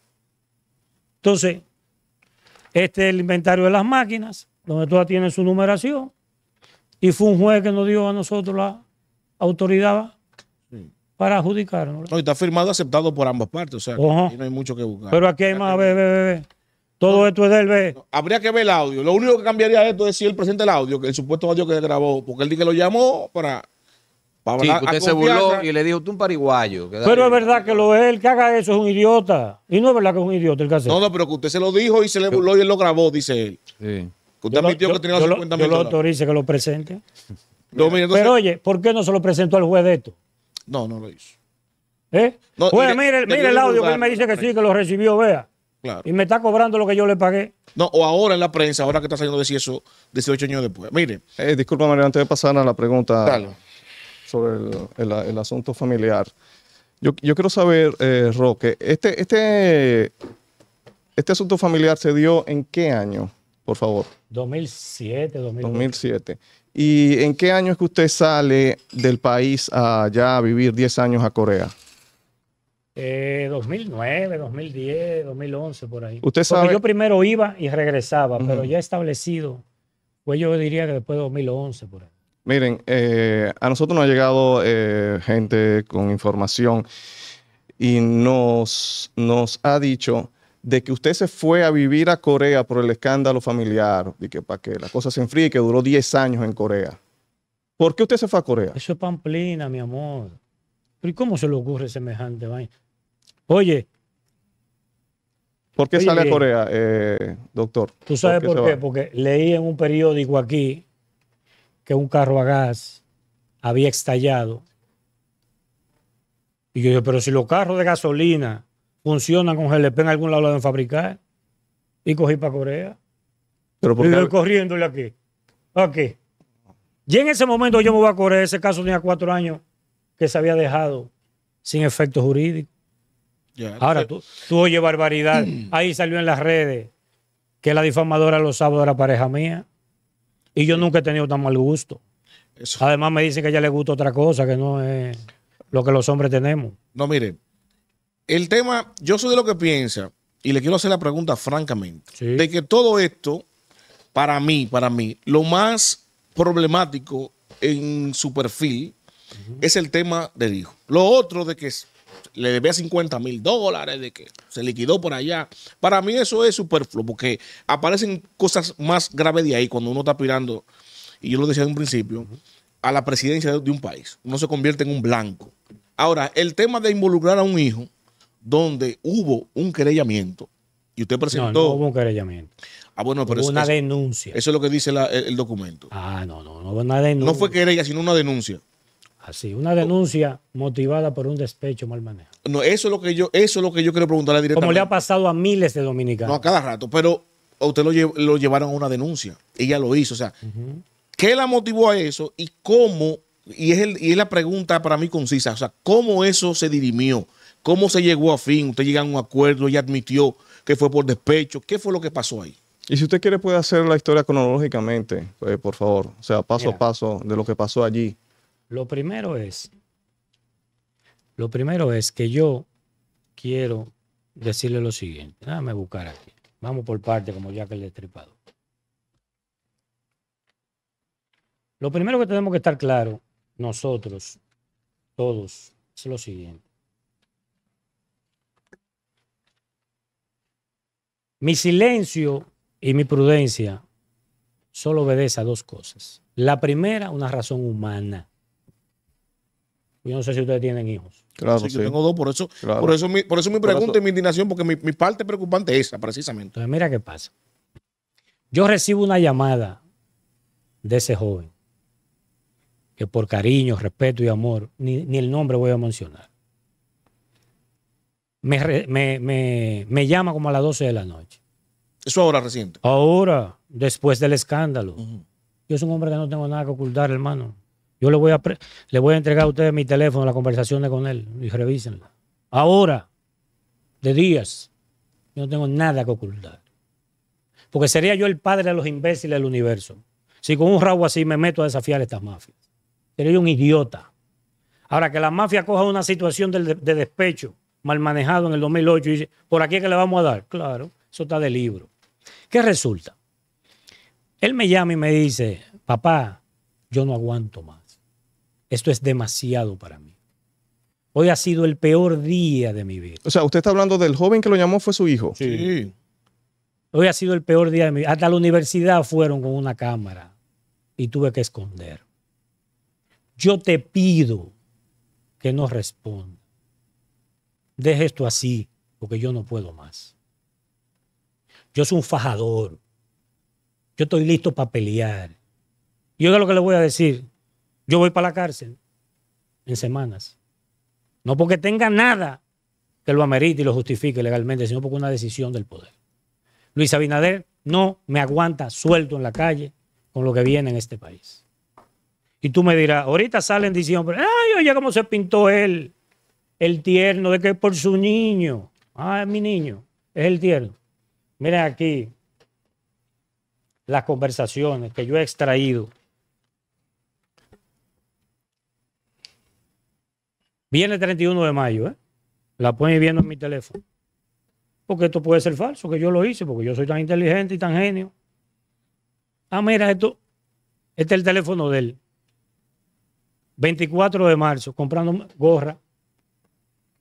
Entonces, este es el inventario de las máquinas, donde todas tienen su numeración. Y fue un juez que nos dio a nosotros la autoridad para adjudicarnos. está firmado aceptado por ambas partes, o sea, no hay mucho que buscar. Pero aquí hay más, ve, ve, ve. Todo esto es del B. habría que ver el audio. Lo único que cambiaría esto es si él presenta el audio, que el supuesto audio que grabó, porque él dice que lo llamó para que usted se burló y le dijo, tú un pariguayo. Pero es verdad que lo es, el que haga eso es un idiota. Y no es verdad que es un idiota el que hace No, no, pero que usted se lo dijo y se le burló y él lo grabó, dice él. Sí. Que usted admitió que tenía los 50 mil lo que lo presente. <laughs> pero oye, ¿por qué no se lo presentó al juez de esto? No, no lo hizo. ¿Eh? mire, el audio que él me dice que sí, que lo recibió, vea. Claro. Y me está cobrando lo que yo le pagué. No, o ahora en la prensa, ahora que está saliendo decir eso 18 años después. Mire. Eh, disculpa, María, antes de pasar a la pregunta. Dale sobre el, asunto familiar. Yo, quiero saber, eh, Roque, este, este, este, asunto familiar se dio en qué año, por favor? 2007, 2007. ¿Y en qué año es que usted sale del país a vivir 10 años a Corea? 2009, 2010, 2011, por ahí. Usted sabe... yo primero iba y regresaba, pero ya establecido, pues yo diría que después de 2011, por ahí. Miren, eh, a nosotros nos ha llegado eh, gente con información y nos, ha dicho de que usted se fue a vivir a Corea por el escándalo familiar, y que para que la cosa se enfríe, que duró 10 años en Corea. ¿Por qué usted se fue a Corea? Eso es pamplina, mi amor. y cómo se le ocurre semejante vaina? Oye. ¿Por qué sale a Corea, eh, doctor? ¿Tú sabes Por qué? Porque leí en un periódico aquí que un carro a gas había estallado. Y yo dije, pero si los carros de gasolina funcionan con GLP en algún lado de deben fabricar. Y cogí para Corea. Pero porque... Y voy corriéndole aquí. Aquí. Y en ese momento yo me voy a Corea. Ese caso tenía cuatro años que se había dejado sin efecto jurídico. Ahora tú, tú barbaridad. Ahí salió en las redes que la difamadora los sábados era pareja mía. Y yo nunca he tenido tan mal gusto. Además me dice que a ella le gusta otra cosa, que no es lo que los hombres tenemos. No, mire, el tema, yo soy de lo que piensa, y le quiero hacer la pregunta francamente, de que todo esto, para mí, para mí, lo más problemático en su perfil es el tema del hijo. Lo otro de que es le debía 50 mil dólares, de que se liquidó por allá. Para mí eso es superfluo, porque aparecen cosas más graves de ahí cuando uno está aspirando, y yo lo decía en un principio, a la presidencia de un país. Uno se convierte en un blanco. Ahora, el tema de involucrar a un hijo, donde hubo un querellamiento, y usted presentó... No, hubo un querellamiento. Ah, bueno, pero hubo una denuncia. Eso es lo que dice el, documento. Ah, no, no, no hubo una denuncia. No fue querella, sino una denuncia. Así, una denuncia motivada por un despecho mal manejado No, eso es lo que yo, eso es lo que yo quiero preguntarle directamente. Como le ha pasado a miles de dominicanos. No, a cada rato, pero usted lo, lo llevaron a una denuncia. Ella lo hizo. O sea, ¿qué la motivó a eso y cómo? Y es, el, y es la pregunta para mí concisa. O sea, ¿cómo eso se dirimió? ¿Cómo se llegó a fin? Usted llega a un acuerdo, ella admitió que fue por despecho. ¿Qué fue lo que pasó ahí? Y si usted quiere puede hacer la historia cronológicamente, pues, por favor. O sea, paso a paso de lo que pasó allí. Lo primero es, lo primero es que yo quiero decirle lo siguiente. Déjame buscar aquí. Vamos por parte, como ya que el destripado. Lo primero que tenemos que estar claro, nosotros, todos, es lo siguiente. Mi silencio y mi prudencia solo obedece a dos cosas. La primera, una razón humana. Yo no sé si ustedes tienen hijos. Claro, sí, Yo tengo dos, por eso, por mi, por eso pregunta y mi indignación, porque mi, parte preocupante es esa, precisamente. Entonces, mira qué pasa. Yo recibo una llamada de ese joven, que por cariño, respeto y amor, ni, el nombre voy a mencionar. Me, llama como a las 12 de la noche. ¿Eso ahora reciente? Ahora, después del escándalo. Yo soy un hombre que no tengo nada que ocultar, hermano. Yo le voy a, le voy a entregar a ustedes mi teléfono, las conversaciones con él y revísenla. Ahora, de días, yo no tengo nada que ocultar. Porque sería yo el padre de los imbéciles del universo. Si con un rabo así me meto a desafiar a estas mafias. Sería yo un idiota. Ahora, que la mafia coja una situación de, de despecho mal manejado en el 2008 y dice, ¿por aquí es que le vamos a dar? Claro, eso está de libro. ¿Qué resulta? Él me llama y me dice, papá, yo no aguanto más esto es demasiado para mí. Hoy ha sido el peor día de mi vida. O sea, usted está hablando del joven que lo llamó, fue su hijo. Sí. Hoy ha sido el peor día de mi vida. Hasta la universidad fueron con una cámara y tuve que esconder. Yo te pido que no responda. Deje esto así, porque yo no puedo más. Yo soy un fajador. Yo estoy listo para pelear. Y oiga lo que le voy a decir yo voy para la cárcel en semanas. No porque tenga nada que lo amerite y lo justifique legalmente, sino porque una decisión del poder. Luis Abinader no me aguanta suelto en la calle con lo que viene en este país. Y tú me dirás, ahorita salen diciendo, ay, oye, cómo se pintó él, el tierno, de que por su niño. Ah, es mi niño, es el tierno. Miren aquí las conversaciones que yo he extraído Viene el 31 de mayo, ¿eh? La pueden ir viendo en mi teléfono. Porque esto puede ser falso, que yo lo hice, porque yo soy tan inteligente y tan genio. Ah, mira, esto, este es el teléfono de él. 24 de marzo, comprando gorra.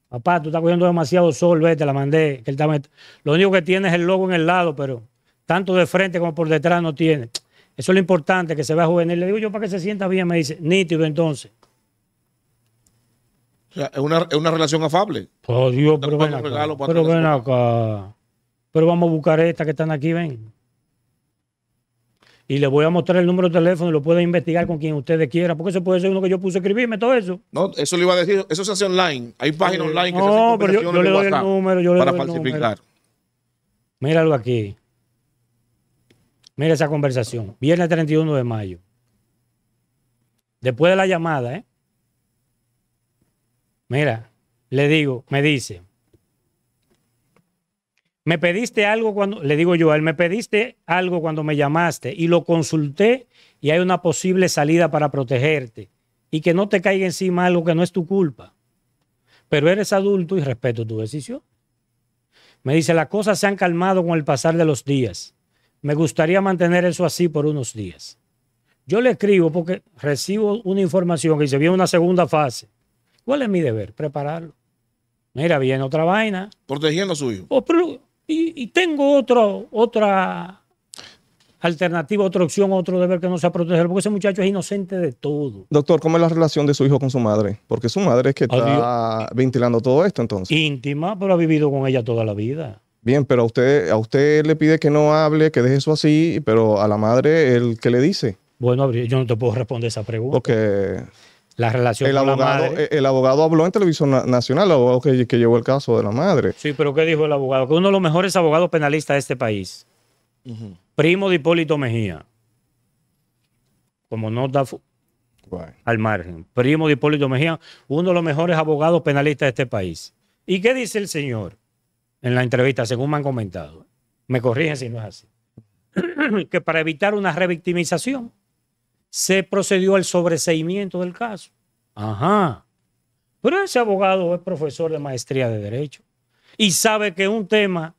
Papá, tú estás cogiendo demasiado sol, vete, la mandé. Que Lo único que tiene es el logo en el lado, pero tanto de frente como por detrás no tiene. Eso es lo importante, que se vea juvenil. Le digo yo para que se sienta bien, me dice, nítido entonces es una, relación afable. Oh, pero ven acá. Pero vamos a buscar estas que están aquí, ven. Y les voy a mostrar el número de teléfono y lo pueden investigar con quien ustedes quieran, porque eso puede ser uno que yo puse a escribirme, todo eso. No, eso le iba a decir, eso se hace online. Hay páginas eh, online que se hacen pero yo, yo le doy el número, yo le doy el falsificar. Míralo aquí. Mira esa conversación. Viernes 31 de mayo. Después de la llamada, ¿eh? Mira, le digo, me dice, me pediste algo cuando, le digo yo, él me pediste algo cuando me llamaste y lo consulté y hay una posible salida para protegerte y que no te caiga encima algo que no es tu culpa. Pero eres adulto y respeto tu decisión. Me dice, las cosas se han calmado con el pasar de los días. Me gustaría mantener eso así por unos días. Yo le escribo porque recibo una información que se viene una segunda fase. ¿Cuál es mi deber? Prepararlo. Mira, viene otra vaina. Protegiendo a su hijo. Oh, y, tengo otro, otra alternativa, otra opción, otro deber que no sea proteger, porque ese muchacho es inocente de todo. Doctor, ¿cómo es la relación de su hijo con su madre? Porque su madre es que está ventilando todo esto entonces. Íntima, pero ha vivido con ella toda la vida. Bien, pero a usted, a usted le pide que no hable, que deje eso así, pero a la madre, ¿el qué le dice? Bueno, yo no te puedo responder esa pregunta. Porque la relación el abogado, eh, El abogado habló en televisión nacional, el abogado que, llevó el caso de la madre. Sí, pero ¿qué dijo el abogado? Que uno de los mejores abogados penalistas de este país, primo de Hipólito Mejía, como nota al margen, primo de Hipólito Mejía, uno de los mejores abogados penalistas de este país. ¿Y qué dice el señor en la entrevista, según me han comentado? Me corrigen si no es así. <clears throat> que para evitar una revictimización, se procedió al sobreseimiento del caso. Ajá. Pero ese abogado es profesor de maestría de derecho y sabe que un tema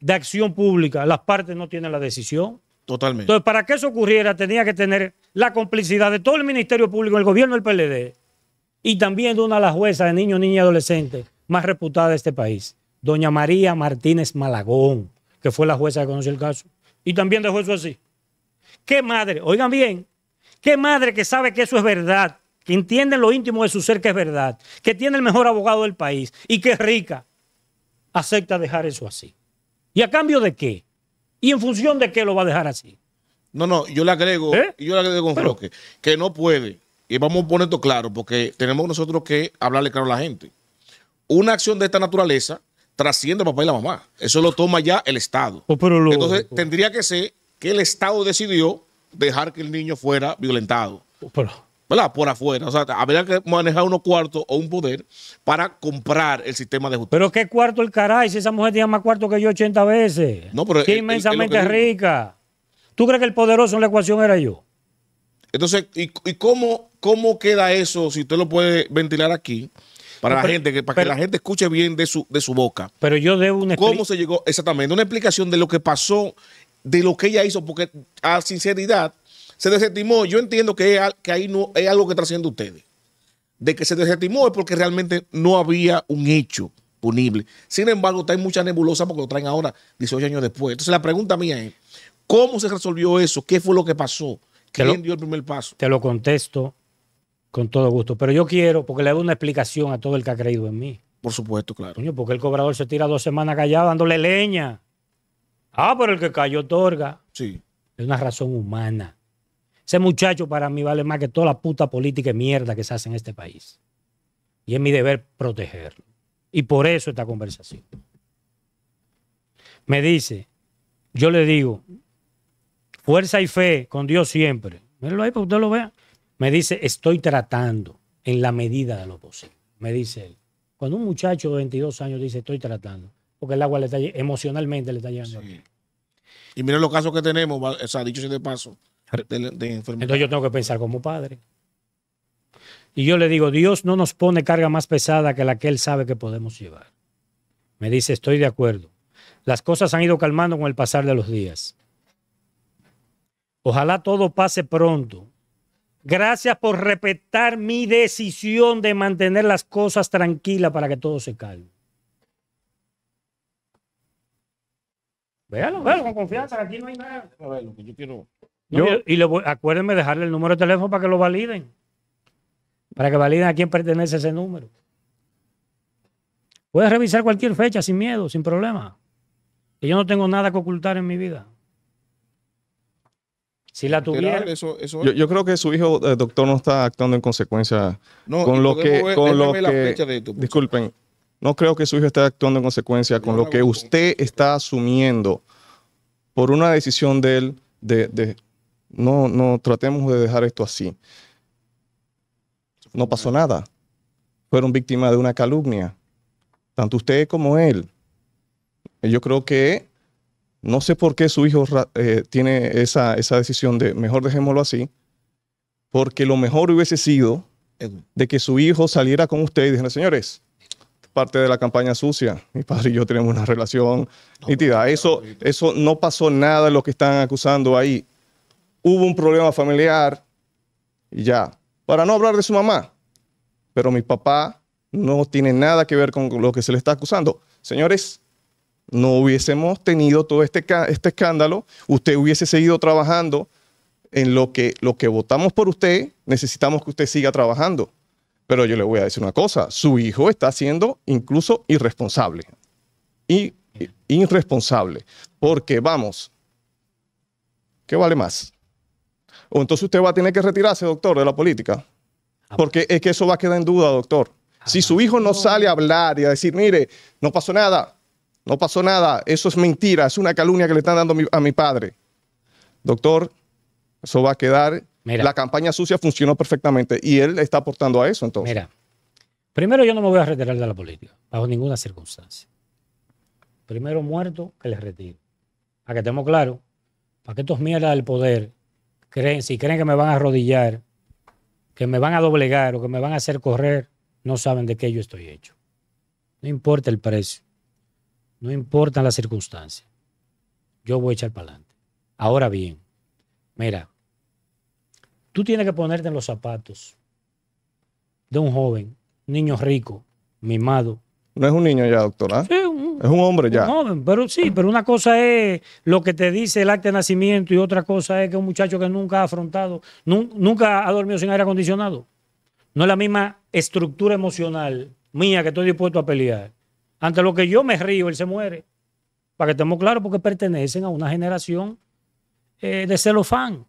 de acción pública, las partes no tienen la decisión. Totalmente. Entonces, para que eso ocurriera, tenía que tener la complicidad de todo el Ministerio Público, el gobierno del PLD y también de una de las juezas de niños, niñas y adolescentes más reputada de este país, doña María Martínez Malagón, que fue la jueza que conoció el caso, y también dejó eso así. ¿Qué madre? Oigan bien, ¿Qué madre que sabe que eso es verdad? Que entiende lo íntimo de su ser que es verdad. Que tiene el mejor abogado del país y que es rica. Acepta dejar eso así. ¿Y a cambio de qué? ¿Y en función de qué lo va a dejar así? No, no, yo le agrego, ¿Eh? yo le agrego con Roque, que no puede. Y vamos a poner esto claro, porque tenemos nosotros que hablarle claro a la gente. Una acción de esta naturaleza trasciende papá y la mamá. Eso lo toma ya el Estado. Oh, Entonces, tendría que ser que el Estado decidió dejar que el niño fuera violentado. Pero, ¿Verdad? Por afuera. O sea, habría que manejar unos cuartos o un poder para comprar el sistema de justicia. Pero qué cuarto el caray, si esa mujer tiene más cuarto que yo 80 veces. No, Qué inmensamente rica. ¿Tú crees que el poderoso en la ecuación era yo? Entonces, ¿y, cómo, queda eso? Si usted lo puede ventilar aquí para la gente, que, para que la gente escuche bien de su, de su boca. Pero yo debo una ¿Cómo se llegó exactamente? Una explicación de lo que pasó de lo que ella hizo, porque a sinceridad se desestimó. Yo entiendo que, que ahí no es algo que está haciendo ustedes. De que se desestimó es porque realmente no había un hecho punible. Sin embargo, está en mucha nebulosa porque lo traen ahora, 18 años después. Entonces, la pregunta mía es: ¿cómo se resolvió eso? ¿Qué fue lo que pasó? ¿Quién dio el primer paso? Te lo contesto con todo gusto. Pero yo quiero, porque le doy una explicación a todo el que ha creído en mí. Por supuesto, claro. porque el cobrador se tira dos semanas callado dándole leña. Ah, pero el que cayó otorga. Sí. Es una razón humana. Ese muchacho para mí vale más que toda la puta política y mierda que se hace en este país. Y es mi deber protegerlo. Y por eso esta conversación. Me dice, yo le digo, fuerza y fe con Dios siempre. Mírenlo ahí para usted lo vea. Me dice, estoy tratando en la medida de lo posible. Me dice él. Cuando un muchacho de 22 años dice, estoy tratando, porque el agua emocionalmente le está llegando. Y miren los casos que tenemos, o sea, dicho sea de paso, de, enfermedad. Entonces yo tengo que pensar como padre. Y yo le digo, Dios no nos pone carga más pesada que la que Él sabe que podemos llevar. Me dice, estoy de acuerdo. Las cosas han ido calmando con el pasar de los días. Ojalá todo pase pronto. Gracias por respetar mi decisión de mantener las cosas tranquilas para que todo se calme. Véalo, véalo con confianza, aquí no hay nada. A ver, lo que yo quiero. y lo, acuérdenme dejarle el número de teléfono para que lo validen. Para que validen a quién pertenece ese número. Puedes revisar cualquier fecha sin miedo, sin problema. Que yo no tengo nada que ocultar en mi vida. Si la tuviera. yo, creo que su hijo, eh, doctor, no está actuando en consecuencia con lo que. con lo que pues. disculpen, no creo que su hijo esté actuando en consecuencia con lo que usted está asumiendo por una decisión de él de, no, no, tratemos de dejar esto así. No pasó nada. Fueron víctimas de una calumnia, tanto usted como él. Yo creo que no sé por qué su hijo eh, tiene esa, esa decisión de mejor dejémoslo así, porque lo mejor hubiese sido de que su hijo saliera con usted y dijera, señores, parte de la campaña sucia. Mi padre y yo tenemos una relación Eso, eso no pasó nada de lo que están acusando ahí. Hubo un problema familiar y ya. Para no hablar de su mamá, pero mi papá no tiene nada que ver con lo que se le está acusando. Señores, no hubiésemos tenido todo este, este escándalo, usted hubiese seguido trabajando en lo que, lo que votamos por usted, necesitamos que usted siga trabajando. Pero yo le voy a decir una cosa, su hijo está siendo incluso irresponsable. Y, irresponsable. Porque vamos, ¿qué vale más? O entonces usted va a tener que retirarse, doctor, de la política. Ah, porque es que eso va a quedar en duda, doctor. Si su hijo no sale a hablar y a decir, mire, no pasó nada, no pasó nada, eso es mentira, es una calumnia que le están dando a mi padre. Doctor, eso va a quedar la campaña sucia funcionó perfectamente y él está aportando a eso entonces. Mira, primero yo no me voy a retirar de la política, bajo ninguna circunstancia. Primero muerto que les retiro. Para que estemos claros, para que estos mierdas del poder creen, si creen que me van a arrodillar, que me van a doblegar o que me van a hacer correr, no saben de qué yo estoy hecho. No importa el precio, no importa la circunstancia. Yo voy a echar para adelante. Ahora bien, mira, Tú tienes que ponerte en los zapatos de un joven, niño rico, mimado. No es un niño ya, doctora. ¿ah? es un hombre ya. Un pero sí, pero una cosa es lo que te dice el acto de nacimiento y otra cosa es que un muchacho que nunca ha afrontado, nunca ha dormido sin aire acondicionado. No es la misma estructura emocional mía que estoy dispuesto a pelear. Ante lo que yo me río, él se muere. Para que estemos claros, porque pertenecen a una generación eh, de celofán.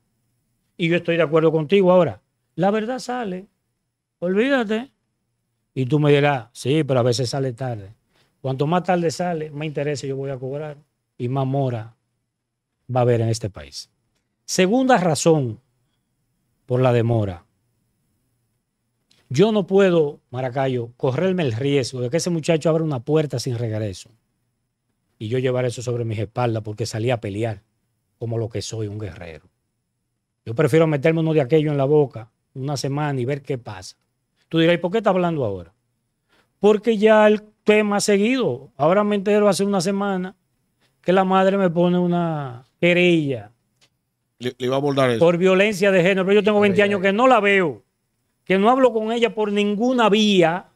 Y yo estoy de acuerdo contigo ahora. La verdad sale. Olvídate. Y tú me dirás, sí, pero a veces sale tarde. Cuanto más tarde sale, más interés yo voy a cobrar y más mora va a haber en este país. Segunda razón por la demora. Yo no puedo, Maracayo, correrme el riesgo de que ese muchacho abra una puerta sin regreso y yo llevar eso sobre mis espaldas porque salí a pelear como lo que soy, un guerrero. Yo prefiero meterme uno de aquello en la boca una semana y ver qué pasa. Tú dirás, ¿y por qué está hablando ahora? Porque ya el tema ha seguido. Ahora me entero hace una semana que la madre me pone una querella. Le, iba a abordar eso. Por violencia de género. Pero yo tengo 20 años que no la veo, que no hablo con ella por ninguna vía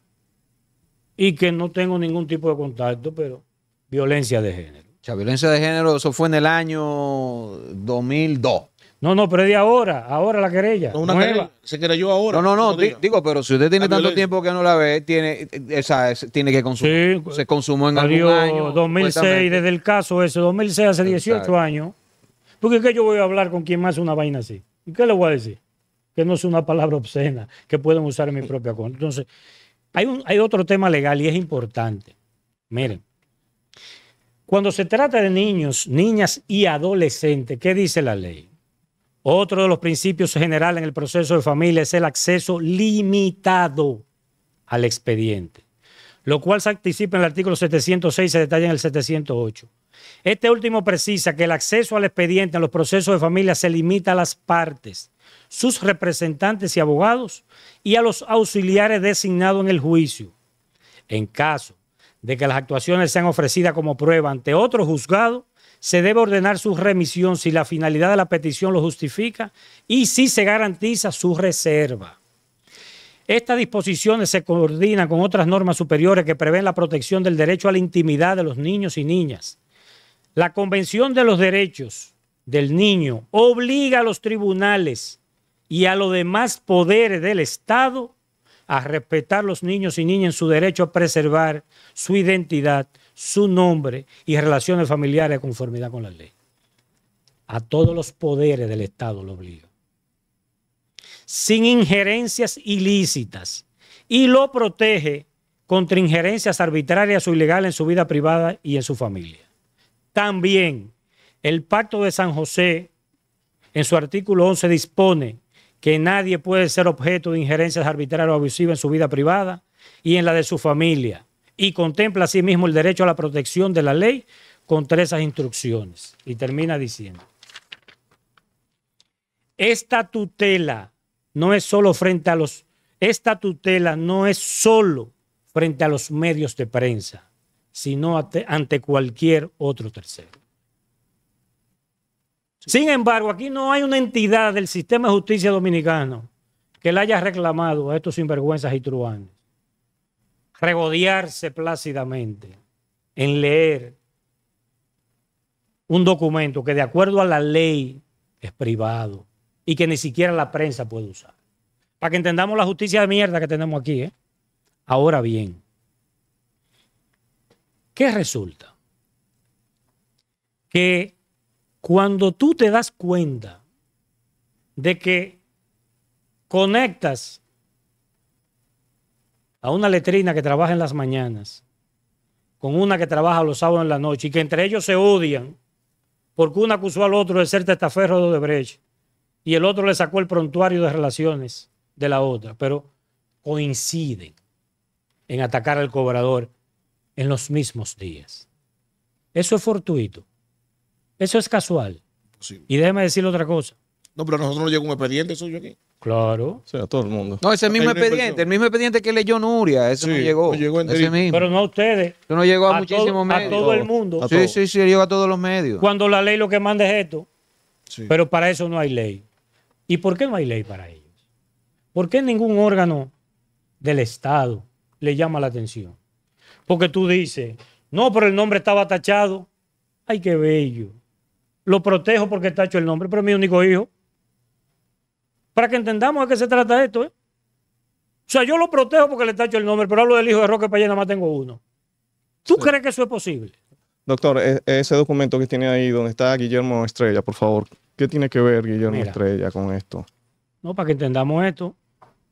y que no tengo ningún tipo de contacto, pero violencia de género. sea, violencia de género, eso fue en el año 2002. No, no, pero de ahora, ahora la querella. una se creyó ahora. No, no, no, digo, pero si usted tiene tanto tiempo que no la ve, tiene, esa, tiene que consumir. se pues, consumó en algún año. 2006, desde el caso ese, 2006, hace 18 años. Porque qué yo voy a hablar con quien más una vaina así? ¿Y ¿Qué le voy a decir? Que no es una palabra obscena, que pueden usar en mi propia cuenta, Entonces, hay, un, hay otro tema legal y es importante. Miren, cuando se trata de niños, niñas y adolescentes, ¿qué dice la ley? Otro de los principios generales en el proceso de familia es el acceso limitado al expediente, lo cual se anticipa en el artículo 706 y se detalla en el 708. Este último precisa que el acceso al expediente en los procesos de familia se limita a las partes, sus representantes y abogados y a los auxiliares designados en el juicio. En caso de que las actuaciones sean ofrecidas como prueba ante otro juzgado, se debe ordenar su remisión si la finalidad de la petición lo justifica y si se garantiza su reserva. Estas disposiciones se coordinan con otras normas superiores que prevén la protección del derecho a la intimidad de los niños y niñas. La Convención de los Derechos del Niño obliga a los tribunales y a los demás poderes del Estado a respetar los niños y niñas en su derecho a preservar su identidad su nombre y relaciones familiares de conformidad con la ley. A todos los poderes del Estado lo obliga. Sin injerencias ilícitas. Y lo protege contra injerencias arbitrarias o ilegales en su vida privada y en su familia. También el Pacto de San José, en su artículo 11, dispone que nadie puede ser objeto de injerencias arbitrarias o abusivas en su vida privada y en la de su familia, y contempla asimismo el derecho a la protección de la ley contra esas instrucciones. Y termina diciendo, esta tutela no es solo frente a los, esta tutela no es solo frente a los medios de prensa, sino ante, cualquier otro tercero. Sin embargo, aquí no hay una entidad del sistema de justicia dominicano que le haya reclamado a estos sinvergüenzas y truanes regodearse plácidamente en leer un documento que de acuerdo a la ley es privado y que ni siquiera la prensa puede usar. Para que entendamos la justicia de mierda que tenemos aquí. ¿eh? Ahora bien, ¿qué resulta? Que cuando tú te das cuenta de que conectas a una letrina que trabaja en las mañanas, con una que trabaja los sábados en la noche, y que entre ellos se odian, porque una acusó al otro de ser testaferro de Odebrecht, y el otro le sacó el prontuario de relaciones de la otra, pero coinciden en atacar al cobrador en los mismos días. Eso es fortuito. Eso es casual. Y déjeme decir otra cosa. No, pero a nosotros no llega un expediente suyo aquí. Claro. O sea, todo el mundo. No, ese mismo expediente, el mismo expediente que leyó Nuria, eso no llegó. No llegó Pero no a ustedes. Eso no llegó a, muchísimos medios. A todo el mundo. Sí, sí, sí, llegó a todos los medios. Cuando la ley lo que manda es esto. Pero para eso no hay ley. ¿Y por qué no hay ley para ellos? ¿Por qué ningún órgano del Estado le llama la atención? Porque tú dices, no, pero el nombre estaba tachado. Ay, qué bello. Lo protejo porque hecho el nombre, pero es mi único hijo. Para que entendamos a qué se trata esto. ¿eh? O sea, yo lo protejo porque le está hecho el nombre, pero hablo del hijo de Roque Payé, nada más tengo uno. ¿Tú crees que eso es posible? Doctor, e, ese documento que tiene ahí donde está Guillermo Estrella, por favor, ¿qué tiene que ver Guillermo Estrella con esto? No, para que entendamos esto,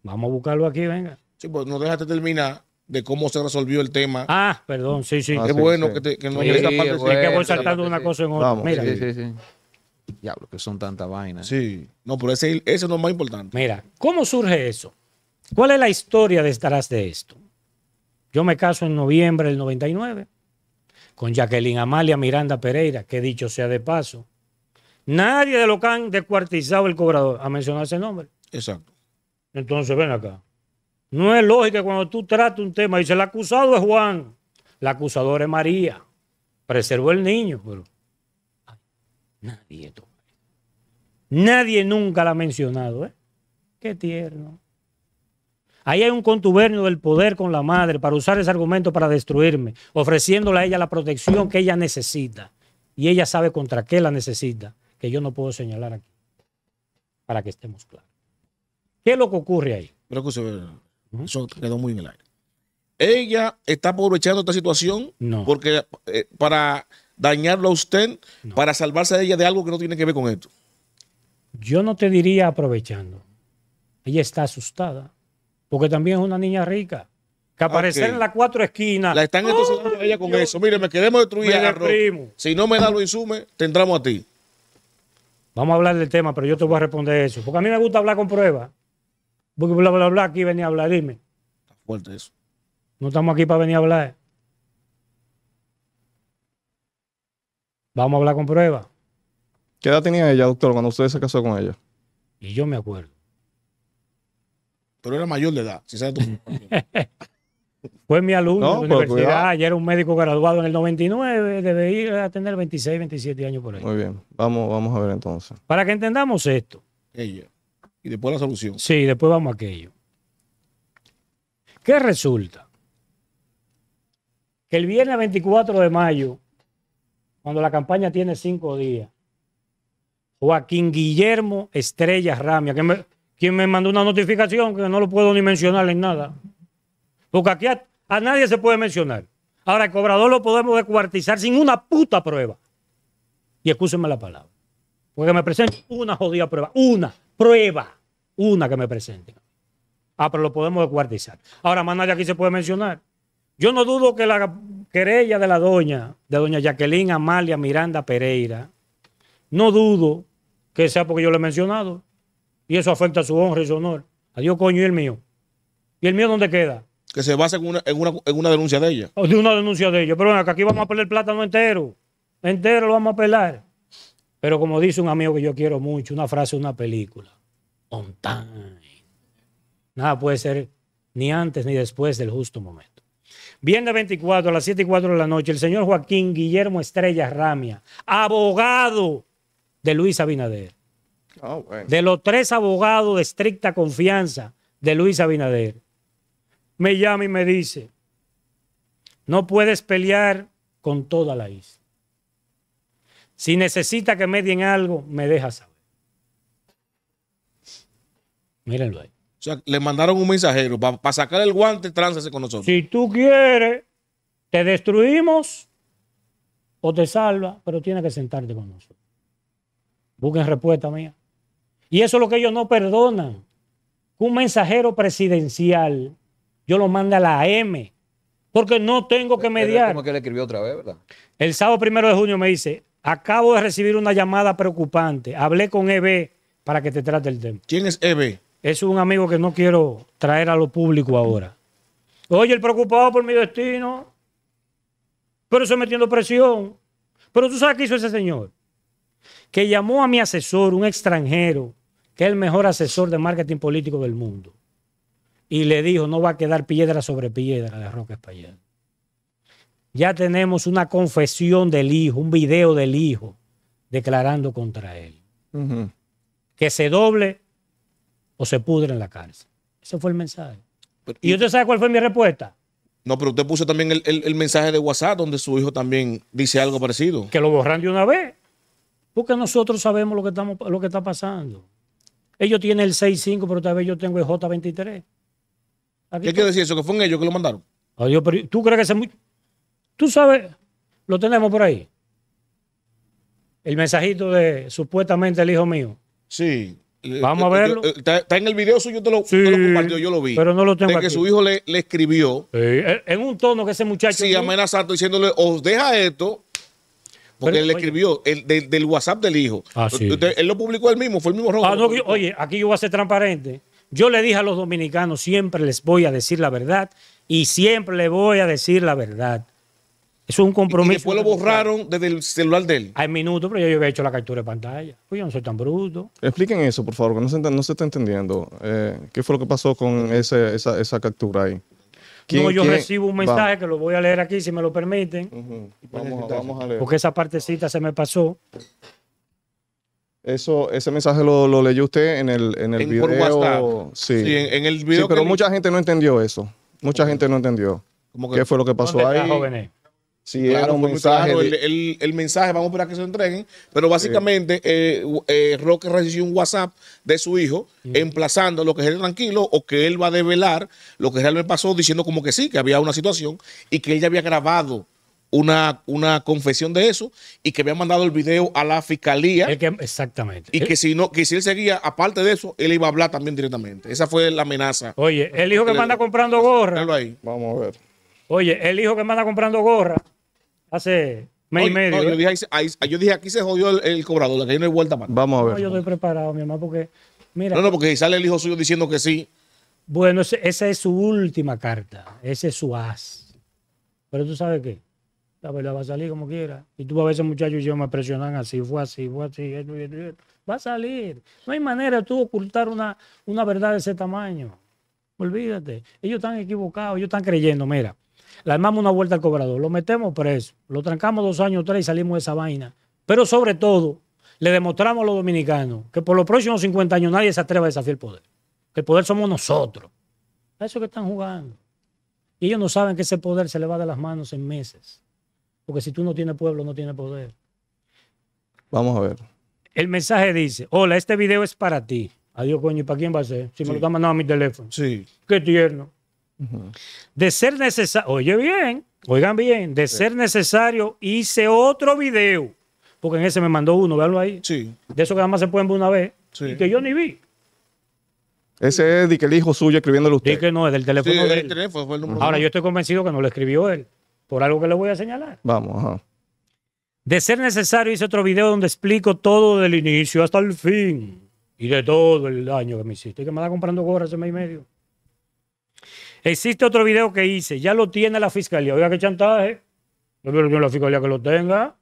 vamos a buscarlo aquí, venga. Sí, pues no déjate terminar de cómo se resolvió el tema. Ah, perdón, sí, sí. es ah, bueno Que, que, no parte. es que voy saltando una cosa en otra. sí, sí que son tantas vainas. Sí, no, pero ese, es lo más importante. Mira, ¿cómo surge eso? ¿Cuál es la historia detrás de esto? Yo me caso en noviembre del 99 con Jacqueline Amalia Miranda Pereira, que dicho sea de paso, nadie de lo que han descuartizado el cobrador ha mencionado ese nombre. Exacto. Entonces, ven acá. No es lógica cuando tú tratas un tema y dices, el acusado es Juan, la acusadora es María, preservó el niño, pero nadie Nadie nunca la ha mencionado. ¿eh? Qué tierno. Ahí hay un contubernio del poder con la madre para usar ese argumento para destruirme, ofreciéndole a ella la protección que ella necesita. Y ella sabe contra qué la necesita, que yo no puedo señalar aquí, para que estemos claros. ¿Qué es lo que ocurre ahí? Creo que eso quedó muy en el aire. ¿Ella está aprovechando esta situación? No. Porque eh, para dañarlo a usted, para salvarse a ella de algo que no tiene que ver con esto yo no te diría aprovechando. Ella está asustada, porque también es una niña rica. Que ah, aparecer en las cuatro esquinas. La están entusiasmando ella con eso. Mire, me queremos destruir el Si no me da lo insume, tendremos a ti. Vamos a hablar del tema, pero yo te voy a responder eso. Porque a mí me gusta hablar con pruebas. Porque bla, bla, bla, aquí venía a hablar, dime. Está fuerte eso. No estamos aquí para venir a hablar. Vamos a hablar con pruebas. ¿Qué edad tenía ella, doctor, cuando usted se casó con ella? Y yo me acuerdo. Pero era mayor de edad, si sabes tú. <laughs> Fue mi alumno en de la universidad, y era un médico graduado en el 99, debe ir a tener 26, 27 años por ahí. Muy bien, vamos, vamos a ver entonces. Para que entendamos esto. Ella. Y después la solución. Sí, después vamos a aquello. ¿Qué resulta? Que el viernes 24 de mayo, cuando la campaña tiene cinco días, Joaquín Guillermo Estrella Ramia, quien me mandó una notificación que no lo puedo ni mencionar en nada. Porque aquí a, nadie se puede mencionar. Ahora, el cobrador lo podemos descuartizar sin una puta prueba. Y escúsenme la palabra. Porque me presenten una jodida prueba. Una prueba. Una que me presenten. Ah, pero lo podemos descuartizar. Ahora, más nadie aquí se puede mencionar. Yo no dudo que la querella de la doña, de doña Jacqueline Amalia Miranda Pereira, no dudo que sea porque yo lo he mencionado. Y eso afecta a su honra y su honor. Adiós, coño, y el mío. ¿Y el mío dónde queda? Que se basa en una, una, denuncia de ella. Oh, de una denuncia de ella. Pero bueno, que aquí vamos a el plátano entero. Entero lo vamos a pelar. Pero como dice un amigo que yo quiero mucho, una frase de una película. On time. Nada puede ser ni antes ni después del justo momento. Viernes 24 a las 7 y 4 de la noche, el señor Joaquín Guillermo Estrella Ramia, abogado de Luis Abinader. Ah, de los tres abogados de estricta confianza de Luis Abinader, me llama y me dice, no puedes pelear con toda la isla. Si necesita que medien algo, me deja saber. Mírenlo ahí. O sea, le mandaron un mensajero para sacar el guante, tránsese con nosotros. Si tú quieres, te destruimos o te salva, pero tienes que sentarte con nosotros. Busquen respuesta mía. Y eso es lo que ellos no perdonan. Un mensajero presidencial, yo lo mando a la M, porque no tengo que mediar. Como que le escribió otra vez, verdad? El sábado primero de junio me dice, acabo de recibir una llamada preocupante. Hablé con EB para que te trate el tema. ¿Quién es EB? Es un amigo que no quiero traer a lo público ahora. Oye, el preocupado por mi destino, pero estoy metiendo presión. Pero tú sabes qué hizo ese señor que llamó a mi asesor, un extranjero, que es el mejor asesor de marketing político del mundo, y le dijo, no va a quedar piedra sobre piedra de Roque española Ya tenemos una confesión del hijo, un video del hijo declarando contra él. Que se doble o se pudre en la cárcel. Ese fue el mensaje. ¿Y, usted sabe cuál fue mi respuesta? No, pero usted puso también el, el, mensaje de WhatsApp donde su hijo también dice algo parecido. Que lo borran de una vez. Porque nosotros sabemos lo que, estamos, lo que está pasando. Ellos tienen el 6-5, pero tal vez yo tengo el J23. ¿Qué quiere decir eso? ¿Que fueron ellos que lo mandaron? Adiós, pero tú crees que es Muy... Tú sabes, lo tenemos por ahí. El mensajito de supuestamente el hijo mío. Sí. Vamos a eh, eh, verlo. Eh, está, en el video suyo, te lo, compartió, yo lo vi. Pero no lo tengo. De que su hijo le, le escribió. en un tono que ese muchacho. Sí, amenazando, diciéndole, os deja esto porque él le escribió el, del, WhatsApp del hijo. Ah, él lo publicó él mismo, fue el mismo ah, rojo. oye, aquí yo voy a ser transparente. Yo le dije a los dominicanos, siempre les voy a decir la verdad y siempre les voy a decir la verdad. Eso es un compromiso. Y después lo borraron desde el celular de él. Hay minuto, pero yo había hecho la captura de pantalla. Pues yo no soy tan bruto. Expliquen eso, por favor, que no se, no se está entendiendo. Eh, ¿Qué fue lo que pasó con esa captura ahí? No, yo recibo un mensaje que lo voy a leer aquí, si me lo permiten. Porque esa partecita se me pasó. Eso, ese mensaje lo, leyó usted en el, en video. Sí, sí el video. pero mucha gente no entendió eso. Mucha gente no entendió. ¿Qué fue lo que pasó ahí? Sí, era un mensaje. el, mensaje, vamos a esperar que se entreguen. Pero básicamente, eh, eh, Roque recibió un WhatsApp de su hijo mm. emplazando lo que es tranquilo o que él va a develar lo que realmente pasó, diciendo como que sí, que había una situación y que ella había grabado una, una confesión de eso y que había mandado el video a la fiscalía. exactamente. Y eh, que si no, que si él seguía, aparte de eso, él iba a hablar también directamente. Esa fue la amenaza. Oye, el hijo que, manda comprando gorra. Vamos a ver. Oye, el hijo que manda comprando gorra hace mes y medio. ¿eh? yo, dije, aquí se jodió el, cobrador, ahí no hay vuelta más. Vamos a ver. yo estoy preparado, mi hermano, porque, mira, No, no, porque si sale el hijo suyo diciendo que sí, bueno, esa es su última carta, ese es su as. Pero tú sabes qué, la verdad va a salir como quiera. Y tú a veces muchachos yo me presionan así, fue así, fue así, Va a salir. No hay manera de tú ocultar una, una verdad de ese tamaño. Olvídate. Ellos están equivocados, ellos están creyendo, mira, le armamos una vuelta al cobrador, lo metemos preso, lo trancamos dos años, tres y salimos de esa vaina. Pero sobre todo, le demostramos a los dominicanos que por los próximos 50 años nadie se atreve a desafiar el poder. Que el poder somos nosotros. A eso que están jugando. Y ellos no saben que ese poder se le va de las manos en meses. Porque si tú no tienes pueblo, no tienes poder. Vamos a ver. El mensaje dice, hola, este video es para ti. Adiós, coño, ¿y para quién va a ser? Si me lo está mandando a mi teléfono. Sí. Qué tierno. De ser necesario, oye bien, oigan bien, de ser necesario hice otro video, porque en ese me mandó uno, véanlo ahí. Sí. De eso que nada más se pueden ver una vez, y que yo ni vi. Ese es de que el hijo suyo escribiéndolo usted. Dice que no, es del teléfono. Ahora, yo estoy convencido que no lo escribió él, por algo que le voy a señalar. Vamos, ajá. De ser necesario, hice otro video donde explico todo del inicio hasta el fin y de todo el daño que me hiciste. Y que me está comprando gorras ese mes y medio. Existe otro video que hice, ya lo tiene la fiscalía. Oiga, qué chantaje. No quiero que la fiscalía que lo tenga.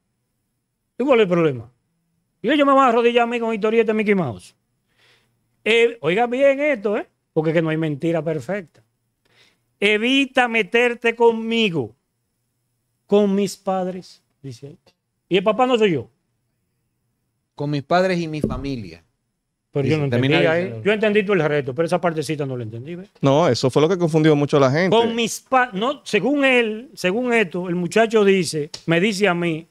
Igual el problema? Y ellos me van a arrodillar a mí con historietas de Mickey Mouse. Eh, oiga bien esto, ¿eh? Porque que no hay mentira perfecta. Evita meterte conmigo, con mis padres, dice él. Y el papá no soy yo. Con mis padres y mi familia. Pero yo, no entendí, eh. yo entendí todo el reto, pero esa partecita no la entendí. No, eso fue lo que confundió mucho a la gente. Con mis padres, no, según él, según esto, el muchacho dice, me dice a mí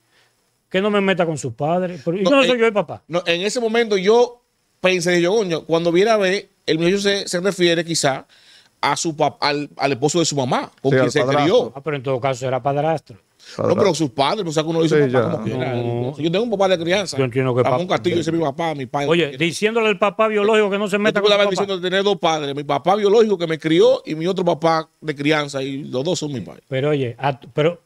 que no me meta con sus padres. no, yo no soy eh, yo el papá. en ese momento yo pensé, yo, cuando viera a ver, el muchacho se, refiere quizá a su al, al, esposo de su mamá, con quien se crió. Ah, pero en todo caso era padrastro. No, pero sus padres, o sea, que uno dice como Yo tengo un papá de crianza. Yo entiendo que papá. Un castillo dice mi papá, mi padre. Oye, diciéndole al papá biológico que no se meta yo con la bendición de tener dos padres. Mi papá biológico que me crió y mi otro papá de crianza. Y los dos son mis padres. Pero oye, a, pero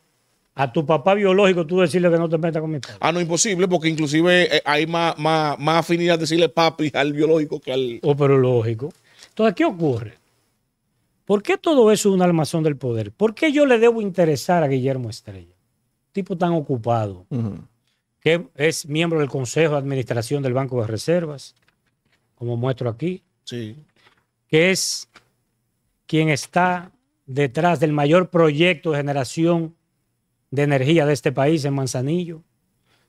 a tu papá biológico tú decirle que no te metas con mi papá. Ah, no, imposible, porque inclusive eh, hay más, más, más afinidad decirle papi al biológico que al... Oh, pero lógico. Entonces, ¿qué ocurre? ¿Por qué todo eso es un almazón del poder? ¿Por qué yo le debo interesar a Guillermo Estrella? Tipo tan ocupado, que es miembro del Consejo de Administración del Banco de Reservas, como muestro aquí, sí. que es quien está detrás del mayor proyecto de generación de energía de este país en Manzanillo,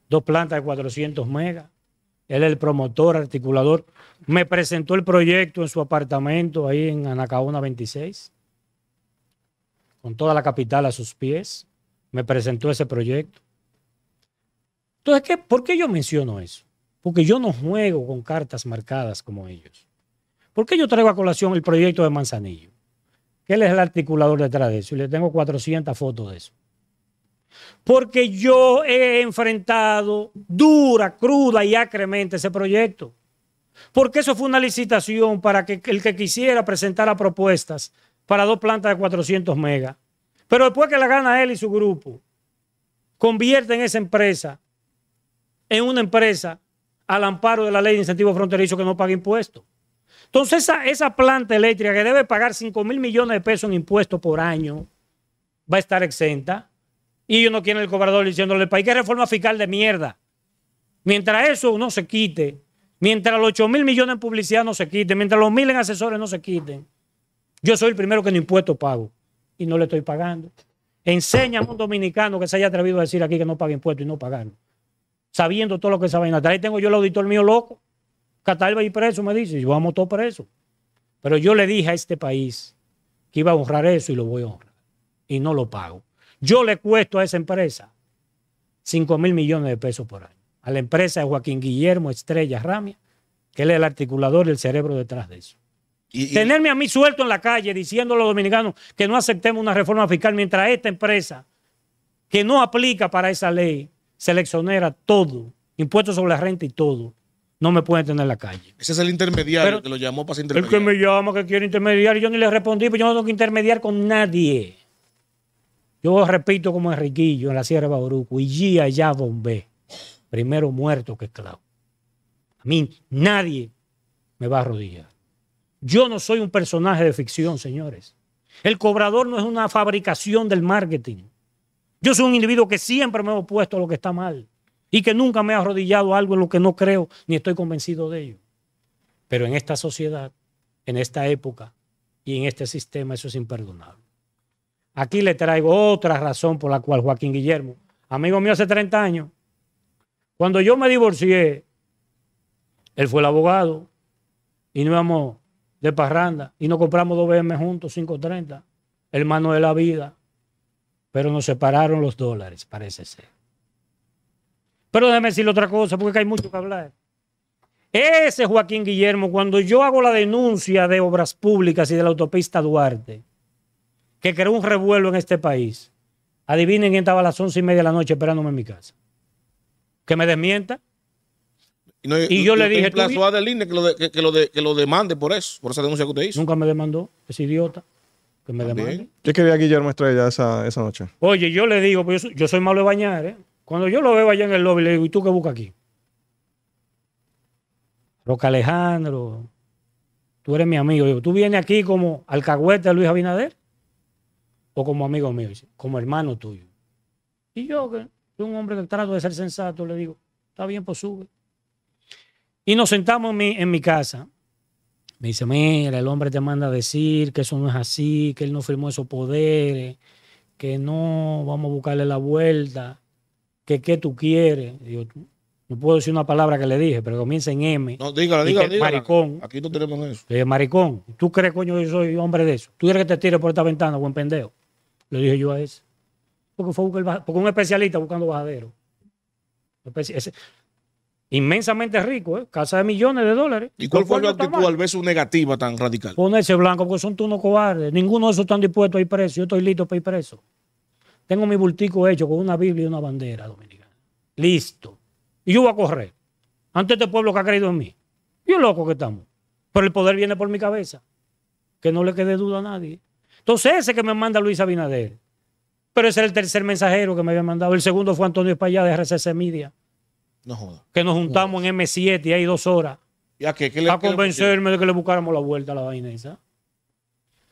dos plantas de 400 megas, él es el promotor, articulador. Me presentó el proyecto en su apartamento ahí en Anacaona 26, con toda la capital a sus pies. Me presentó ese proyecto. Entonces, ¿qué, ¿por qué yo menciono eso? Porque yo no juego con cartas marcadas como ellos. ¿Por qué yo traigo a colación el proyecto de Manzanillo? Que él es el articulador detrás de eso y le tengo 400 fotos de eso porque yo he enfrentado dura, cruda y acremente ese proyecto. Porque eso fue una licitación para que el que quisiera presentara propuestas para dos plantas de 400 megas. Pero después que la gana él y su grupo, convierten esa empresa en una empresa al amparo de la ley de incentivos fronterizos que no paga impuestos. Entonces, esa, esa, planta eléctrica que debe pagar 5 mil millones de pesos en impuestos por año va a estar exenta y ellos no quieren el cobrador diciéndole al país que reforma fiscal de mierda. Mientras eso no se quite, mientras los 8 mil millones en publicidad no se quiten, mientras los mil en asesores no se quiten, yo soy el primero que no impuesto pago y no le estoy pagando. Enseña a un dominicano que se haya atrevido a decir aquí que no paga impuesto y no pagarlo. Sabiendo todo lo que saben. Ahí tengo yo el auditor mío loco. Catalba y preso me dice, yo vamos todos preso. Pero yo le dije a este país que iba a honrar eso y lo voy a honrar. Y no lo pago. Yo le cuesto a esa empresa 5 mil millones de pesos por año. A la empresa de Joaquín Guillermo Estrella Ramia, que él es el articulador y el cerebro detrás de eso. Y, Tenerme a mí suelto en la calle diciendo a los dominicanos que no aceptemos una reforma fiscal mientras esta empresa que no aplica para esa ley seleccionera todo, impuestos sobre la renta y todo. No me puede tener en la calle. Ese es el intermediario que lo llamó para El que me llama que quiere intermediar y yo ni le respondí, pues yo no tengo que intermediar con nadie. Yo repito como Enriquillo en la Sierra de Bauruco, y allá ya bombé, primero muerto que esclavo. A mí nadie me va a arrodillar. Yo no soy un personaje de ficción, señores. El cobrador no es una fabricación del marketing. Yo soy un individuo que siempre me he opuesto a lo que está mal y que nunca me ha arrodillado a algo en lo que no creo ni estoy convencido de ello. Pero en esta sociedad, en esta época y en este sistema eso es imperdonable. Aquí le traigo otra razón por la cual Joaquín Guillermo, amigo mío hace 30 años, cuando yo me divorcié, él fue el abogado y nos íbamos de parranda y no compramos dos BM juntos, 530, hermano de la vida, pero nos separaron los dólares, parece ser. Pero déjeme decirle otra cosa, porque hay mucho que hablar. Ese Joaquín Guillermo, cuando yo hago la denuncia de obras públicas y de la autopista Duarte, que creó un revuelo en este país. Adivinen quién estaba a las once y media de la noche esperándome en mi casa. Que me desmienta. y yo le dije. Tú, que lo, que, lo demande por eso, por esa denuncia que usted hizo. Nunca me demandó, ese idiota. Que me demande. Yo quería a Guillermo Estrella esa, esa noche. Oye, yo le digo, pues, yo, soy malo de bañar, ¿eh? Cuando yo lo veo allá en el lobby, le digo, ¿y tú qué buscas aquí? Roca Alejandro, tú eres mi amigo. tú vienes aquí como alcahuete de Luis Abinader como amigo mío, como hermano tuyo. Y yo, que soy un hombre que trato de ser sensato, le digo, está bien, pues sube. Y nos sentamos en mi, casa. Me dice, mira, el hombre te manda a decir que eso no es así, que él no firmó esos poderes, que no, vamos a buscarle la vuelta, que qué tú quieres. no puedo decir una palabra que le dije, pero comienza en M. No, dígala, dígala, Maricón. Aquí no tenemos eso. maricón. ¿Tú crees, coño, que yo soy hombre de eso? ¿Tú quieres que te tire por esta ventana, buen pendejo? Le dije yo a ese. Porque fue porque un especialista buscando bajadero. inmensamente rico, ¿eh? casa de millones de dólares. ¿Y cuál fue la actitud al ver su negativa tan radical? Ponerse blanco, porque son unos cobardes. Ninguno de esos están dispuestos a ir preso. Yo estoy listo para ir preso. Tengo mi bultico hecho con una Biblia y una bandera dominicana. Listo. Y yo voy a correr ante este pueblo que ha creído en mí. Yo loco que estamos. Pero el poder viene por mi cabeza. Que no le quede duda a nadie. Entonces ese que me manda Luis Abinader. Pero ese era el tercer mensajero que me había mandado. El segundo fue Antonio Espallá de RCC Media. No joda. Que nos juntamos en M7 y hay dos horas. ¿Ya a qué? le, convencerme de que le buscáramos la vuelta a la vaina esa.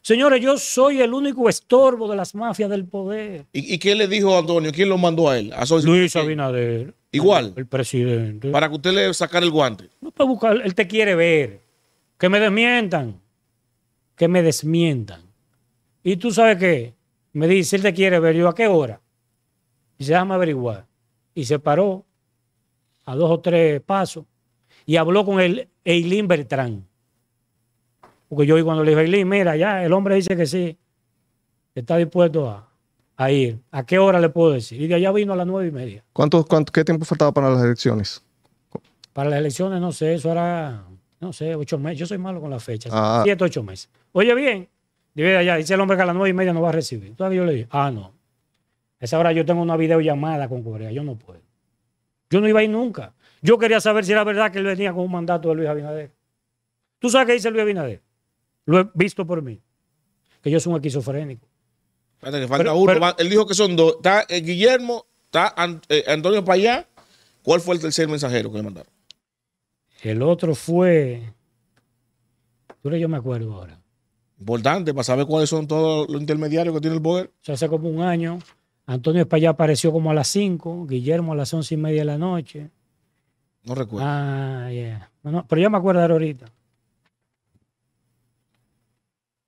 Señores, yo soy el único estorbo de las mafias del poder. ¿Y, qué le dijo Antonio? ¿Quién lo mandó a él? A Luis Abinader. Igual. El presidente. Para que usted le sacara el guante. No, puede buscar. Él te quiere ver. Que me desmientan. Que me desmientan. Y tú sabes qué, me dice, él te quiere ver, yo a qué hora. Y se déjame averiguar. Y se paró a dos o tres pasos y habló con el Eileen Bertrán. Porque yo cuando le dije, Eilín, mira, ya el hombre dice que sí, está dispuesto a, ir. ¿A qué hora le puedo decir? Y de allá vino a las nueve y media. qué tiempo faltaba para las elecciones? Para las elecciones, no sé, eso era, no sé, ocho meses. Yo soy malo con las fechas. Ah. Siete o ocho meses. Oye, bien, Dice allá, dice el hombre que a las nueve y media no va a recibir. Todavía yo le dije, ah, no. esa hora yo tengo una videollamada con Corea, yo no puedo. Yo no iba a ir nunca. Yo quería saber si era verdad que él venía con un mandato de Luis Abinader. ¿Tú sabes qué dice Luis Abinader? Lo he visto por mí. Que yo soy un esquizofrénico. Espérate, que falta uno. él dijo que son dos. Está eh, Guillermo, está eh, Antonio Payá. ¿Cuál fue el tercer mensajero que le mandaron? El otro fue. Tú yo me acuerdo ahora. Importante para saber cuáles son todos los intermediarios que tiene el poder. hace como un año, Antonio España apareció como a las 5, Guillermo a las once y media de la noche. No recuerdo. Ah, ya. pero ya me acuerdo ahorita.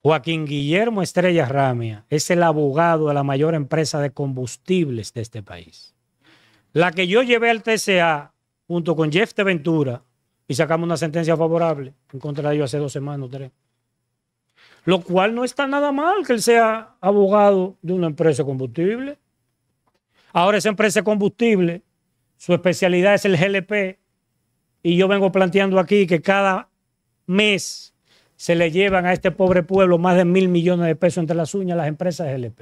Joaquín Guillermo Estrella Ramia es el abogado de la mayor empresa de combustibles de este país. La que yo llevé al TCA junto con Jeff de Ventura y sacamos una sentencia favorable en contra de ellos hace dos semanas o tres. Lo cual no está nada mal que él sea abogado de una empresa de combustible. Ahora esa empresa de combustible, su especialidad es el GLP. Y yo vengo planteando aquí que cada mes se le llevan a este pobre pueblo más de mil millones de pesos entre las uñas las empresas de GLP.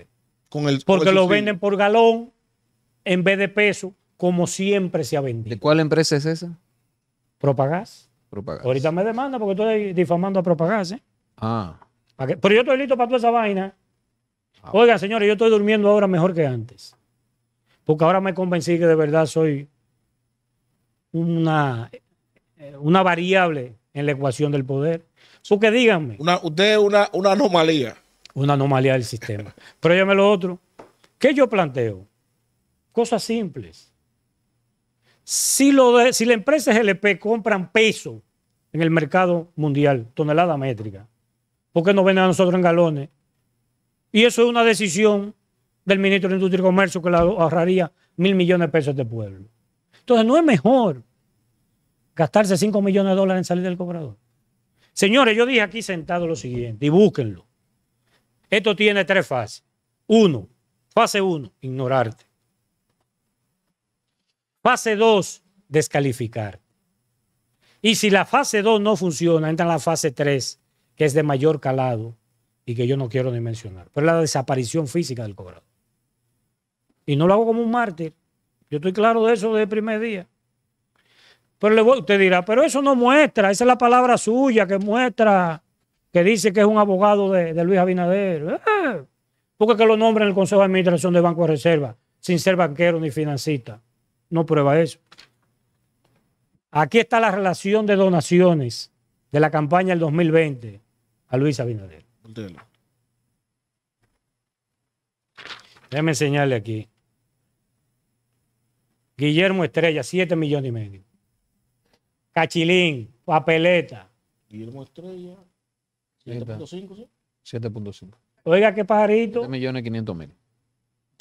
Porque lo venden por galón en vez de peso, como siempre se ha vendido. ¿De cuál empresa es esa? Propagás. Ahorita me demanda porque estoy difamando a Propagás. ¿eh? Ah. Pero yo estoy listo para toda esa vaina. Ah. oiga señores, yo estoy durmiendo ahora mejor que antes. Porque ahora me convencí que de verdad soy una, eh, una variable en la ecuación del poder. que díganme. Una, usted es una, anomalía. Una anomalía del sistema. <laughs> Pero me lo otro. ¿Qué yo planteo? Cosas simples. Si, lo de, si la empresa GLP compran peso en el mercado mundial, tonelada métrica, ¿Por qué no venden a nosotros en galones? Y eso es una decisión del ministro de Industria y Comercio que la ahorraría mil millones de pesos de pueblo. Entonces, no es mejor gastarse 5 millones de dólares en salir del cobrador. Señores, yo dije aquí sentado lo siguiente, y búsquenlo. Esto tiene tres fases. Uno, fase uno, ignorarte. Fase dos, descalificar. Y si la fase dos no funciona, entra en la fase tres que es de mayor calado y que yo no quiero ni mencionar, pero es la desaparición física del cobrado. Y no lo hago como un mártir, yo estoy claro de eso desde el primer día. Pero le usted dirá, pero eso no muestra, esa es la palabra suya que muestra, que dice que es un abogado de, Luis Abinader. ¿Por ah, porque que lo nombra en el Consejo de Administración de Banco de Reserva, sin ser banquero ni financista. No prueba eso. Aquí está la relación de donaciones de la campaña del 2020 a Luis Abinader. Déjame enseñarle aquí. Guillermo Estrella, 7 millones y medio. Cachilín, papeleta. Guillermo Estrella, 7.5, ¿sí? 7.5. Oiga, qué pajarito. 7 millones 500 mil.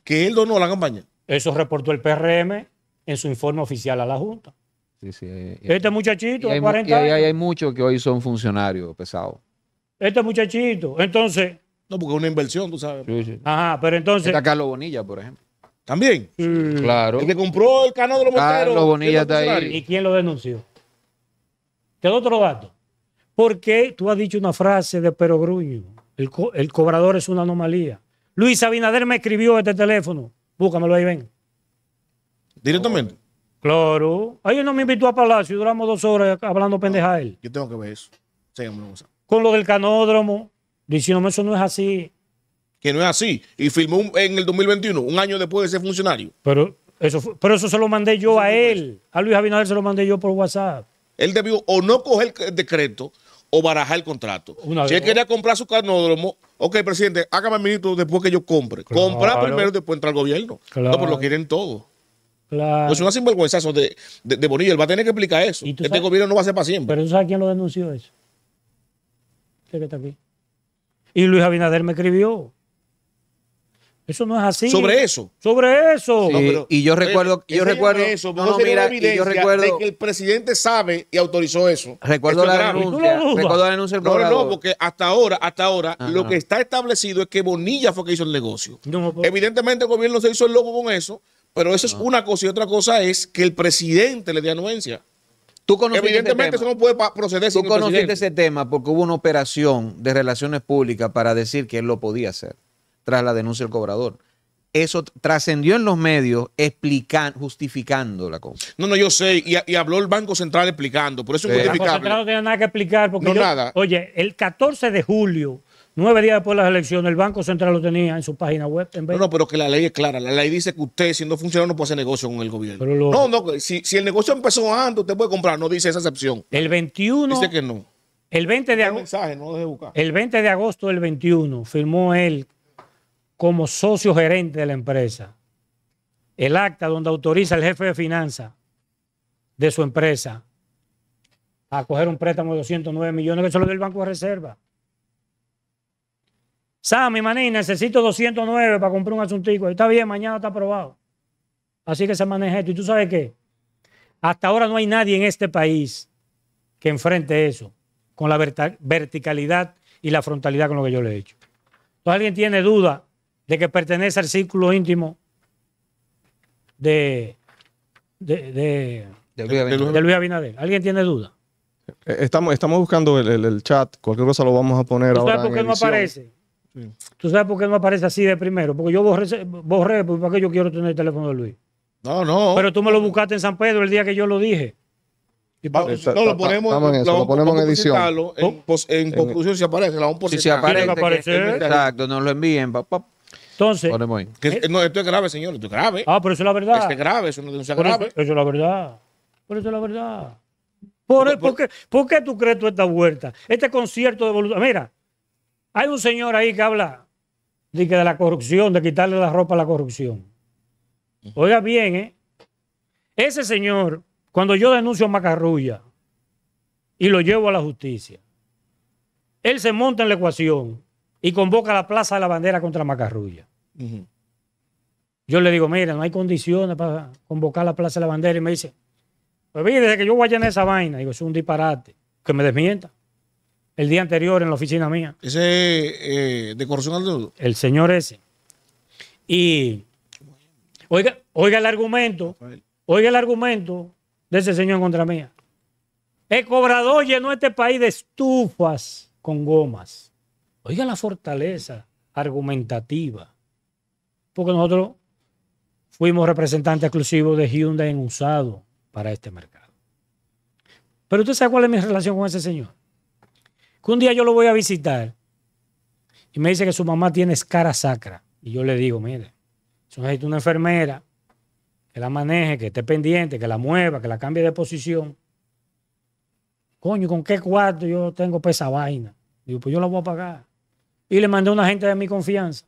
Que él donó la campaña. Eso reportó el PRM en su informe oficial a la Junta. Sí, sí, eh, este eh, muchachito, hay, 40 hay muchos que hoy son funcionarios pesados. Este muchachito. Entonces. No, porque es una inversión, tú sabes. Ajá, pero entonces. Está Carlos Bonilla, por ejemplo. ¿También? Claro. El que compró el canal de los monteros. Carlos Bonilla está ahí. ¿Y quién lo denunció? Te doy otro dato. Porque tú has dicho una frase de Perogruño. El, cobrador es una anomalía. Luis Abinader me escribió este teléfono. Búscamelo ahí, ven. ¿Directamente? Claro. Ahí no me invitó a Palacio duramos dos horas hablando pendeja él. Yo tengo que ver eso. Seguimos, con lo del canódromo, diciéndome eso no es así. Que no es así. Y firmó en el 2021, un año después de ser funcionario. Pero eso, pero eso se lo mandé yo a él. A Luis Abinader se lo mandé yo por WhatsApp. Él debió o no coger el decreto o barajar el contrato. si él quería comprar su canódromo, ok, presidente, hágame minuto después que yo compre. compra Comprar primero, después entra al gobierno. Pues claro. No, pero lo quieren todo. Claro. Es una sinvergüenzazo de, de, Él va a tener que explicar eso. Este gobierno no va a ser para siempre. Pero ¿tú sabes quién lo denunció eso? Y Luis Abinader me escribió. Eso no es así. Sobre eso. Sobre eso. y yo recuerdo, yo recuerdo, no, yo que el presidente sabe y autorizó eso. Recuerdo la denuncia. Recuerdo la denuncia del No, no, no, porque hasta ahora, hasta ahora, ah, lo que está establecido es que Bonilla fue que hizo el negocio. Evidentemente el gobierno se hizo el loco con eso, pero eso es ah. una cosa y otra cosa es que el presidente le dé anuencia. Tú Evidentemente ese tema. eso no puede proceder. Tú conociste ese tema porque hubo una operación de relaciones públicas para decir que él lo podía hacer tras la denuncia del cobrador. Eso trascendió en los medios explicando, justificando la cosa. No, no, yo sé. Y, habló el Banco Central explicando. Por eso El Banco Central no tenía nada que explicar. Porque nada. Oye, el 14 de julio Nueve días después de las elecciones, el Banco Central lo tenía en su página web. no, no, pero que la ley es clara. La ley dice que usted, si no funciona, no puede hacer negocio con el gobierno. No, no, si, el negocio empezó antes, usted puede comprar. No dice esa excepción. El 21. Dice que no. El 20 de agosto. El 20 de agosto del 21 firmó él como socio gerente de la empresa el acta donde autoriza al jefe de finanzas de su empresa a coger un préstamo de 209 millones que se lo dio el Banco de Reserva. Sammy, maní, necesito 209 para comprar un asuntico. Está bien, mañana está aprobado. Así que se maneja esto. ¿Y tú sabes qué? Hasta ahora no hay nadie en este país que enfrente eso con la verticalidad y la frontalidad con lo que yo le he hecho. Entonces, alguien tiene duda de que pertenece al círculo íntimo de, de, Luis, Abinader. ¿Alguien tiene duda? Eh, estamos, buscando el, chat, cualquier cosa lo vamos a poner ahora. ¿Por qué no aparece? ¿Tú sabes por qué no aparece así de primero? Porque yo borré, borré porque pues, yo quiero tener el teléfono de Luis? No, no. Pero tú me lo buscaste en San Pedro el día que yo lo dije. no, lo ponemos, en, lo, ponemos en oh. edición. En, conclusión, si aparece, la por si, aparece. exacto, nos lo envíen. Entonces. Eh. no, esto es grave, señor, esto es grave. Ah, pero eso es la verdad. Esto es grave, eso no es grave. Eso, la verdad. Pero eso es la verdad. ¿Por, qué, tú crees tú esta vuelta? Este concierto de voluntad. Mira, hay un señor ahí que habla de, que de la corrupción, de quitarle la ropa a la corrupción. Oiga bien, ¿eh? Ese señor, cuando yo denuncio a Macarrulla y lo llevo a la justicia, él se monta en la ecuación y convoca a la Plaza de la Bandera contra Macarrulla. Yo le digo, mira, no hay condiciones para convocar la Plaza de la Bandera. Y me dice, pues mire, desde que yo voy a llenar esa vaina, digo, es un disparate, que me desmienta el día anterior en la oficina mía. Ese eh, de corazón al El señor ese. Y oiga, oiga el argumento, oiga el argumento de ese señor en contra mía. El cobrador llenó este país de estufas con gomas. Oiga la fortaleza argumentativa. Porque nosotros fuimos representantes exclusivos de Hyundai en usado para este mercado. Pero usted sabe cuál es mi relación con ese señor que un día yo lo voy a visitar y me dice que su mamá tiene escara sacra. Y yo le digo, mire, eso necesita una enfermera que la maneje, que esté pendiente, que la mueva, que la cambie de posición. Coño, ¿con qué cuarto yo tengo pesa esa vaina? Digo, pues yo la voy a pagar. Y le mandé a una gente de mi confianza.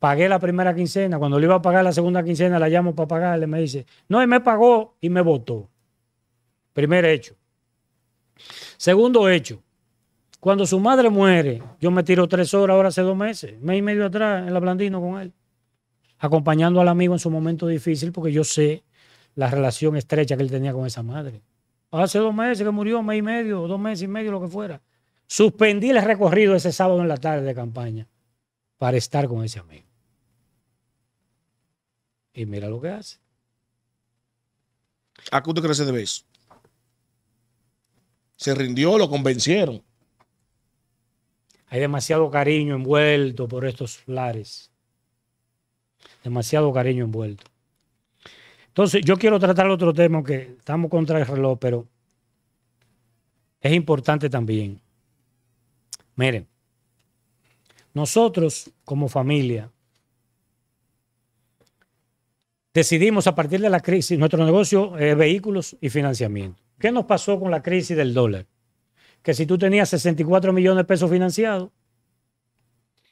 Pagué la primera quincena. Cuando le iba a pagar la segunda quincena, la llamo para pagarle. Me dice, no, y me pagó y me votó. Primer hecho. Segundo hecho, cuando su madre muere, yo me tiro tres horas ahora hace dos meses, mes y medio atrás, en la Blandino con él, acompañando al amigo en su momento difícil, porque yo sé la relación estrecha que él tenía con esa madre. Hace dos meses que murió, mes y medio, dos meses y medio, lo que fuera. Suspendí el recorrido ese sábado en la tarde de campaña para estar con ese amigo. Y mira lo que hace. ¿A qué usted cree que se debe ¿Se rindió? ¿Lo convencieron? Hay demasiado cariño envuelto por estos lares. Demasiado cariño envuelto. Entonces, yo quiero tratar otro tema que estamos contra el reloj, pero es importante también. Miren, nosotros como familia decidimos a partir de la crisis, nuestro negocio vehículos y financiamiento. ¿Qué nos pasó con la crisis del dólar? que si tú tenías 64 millones de pesos financiados,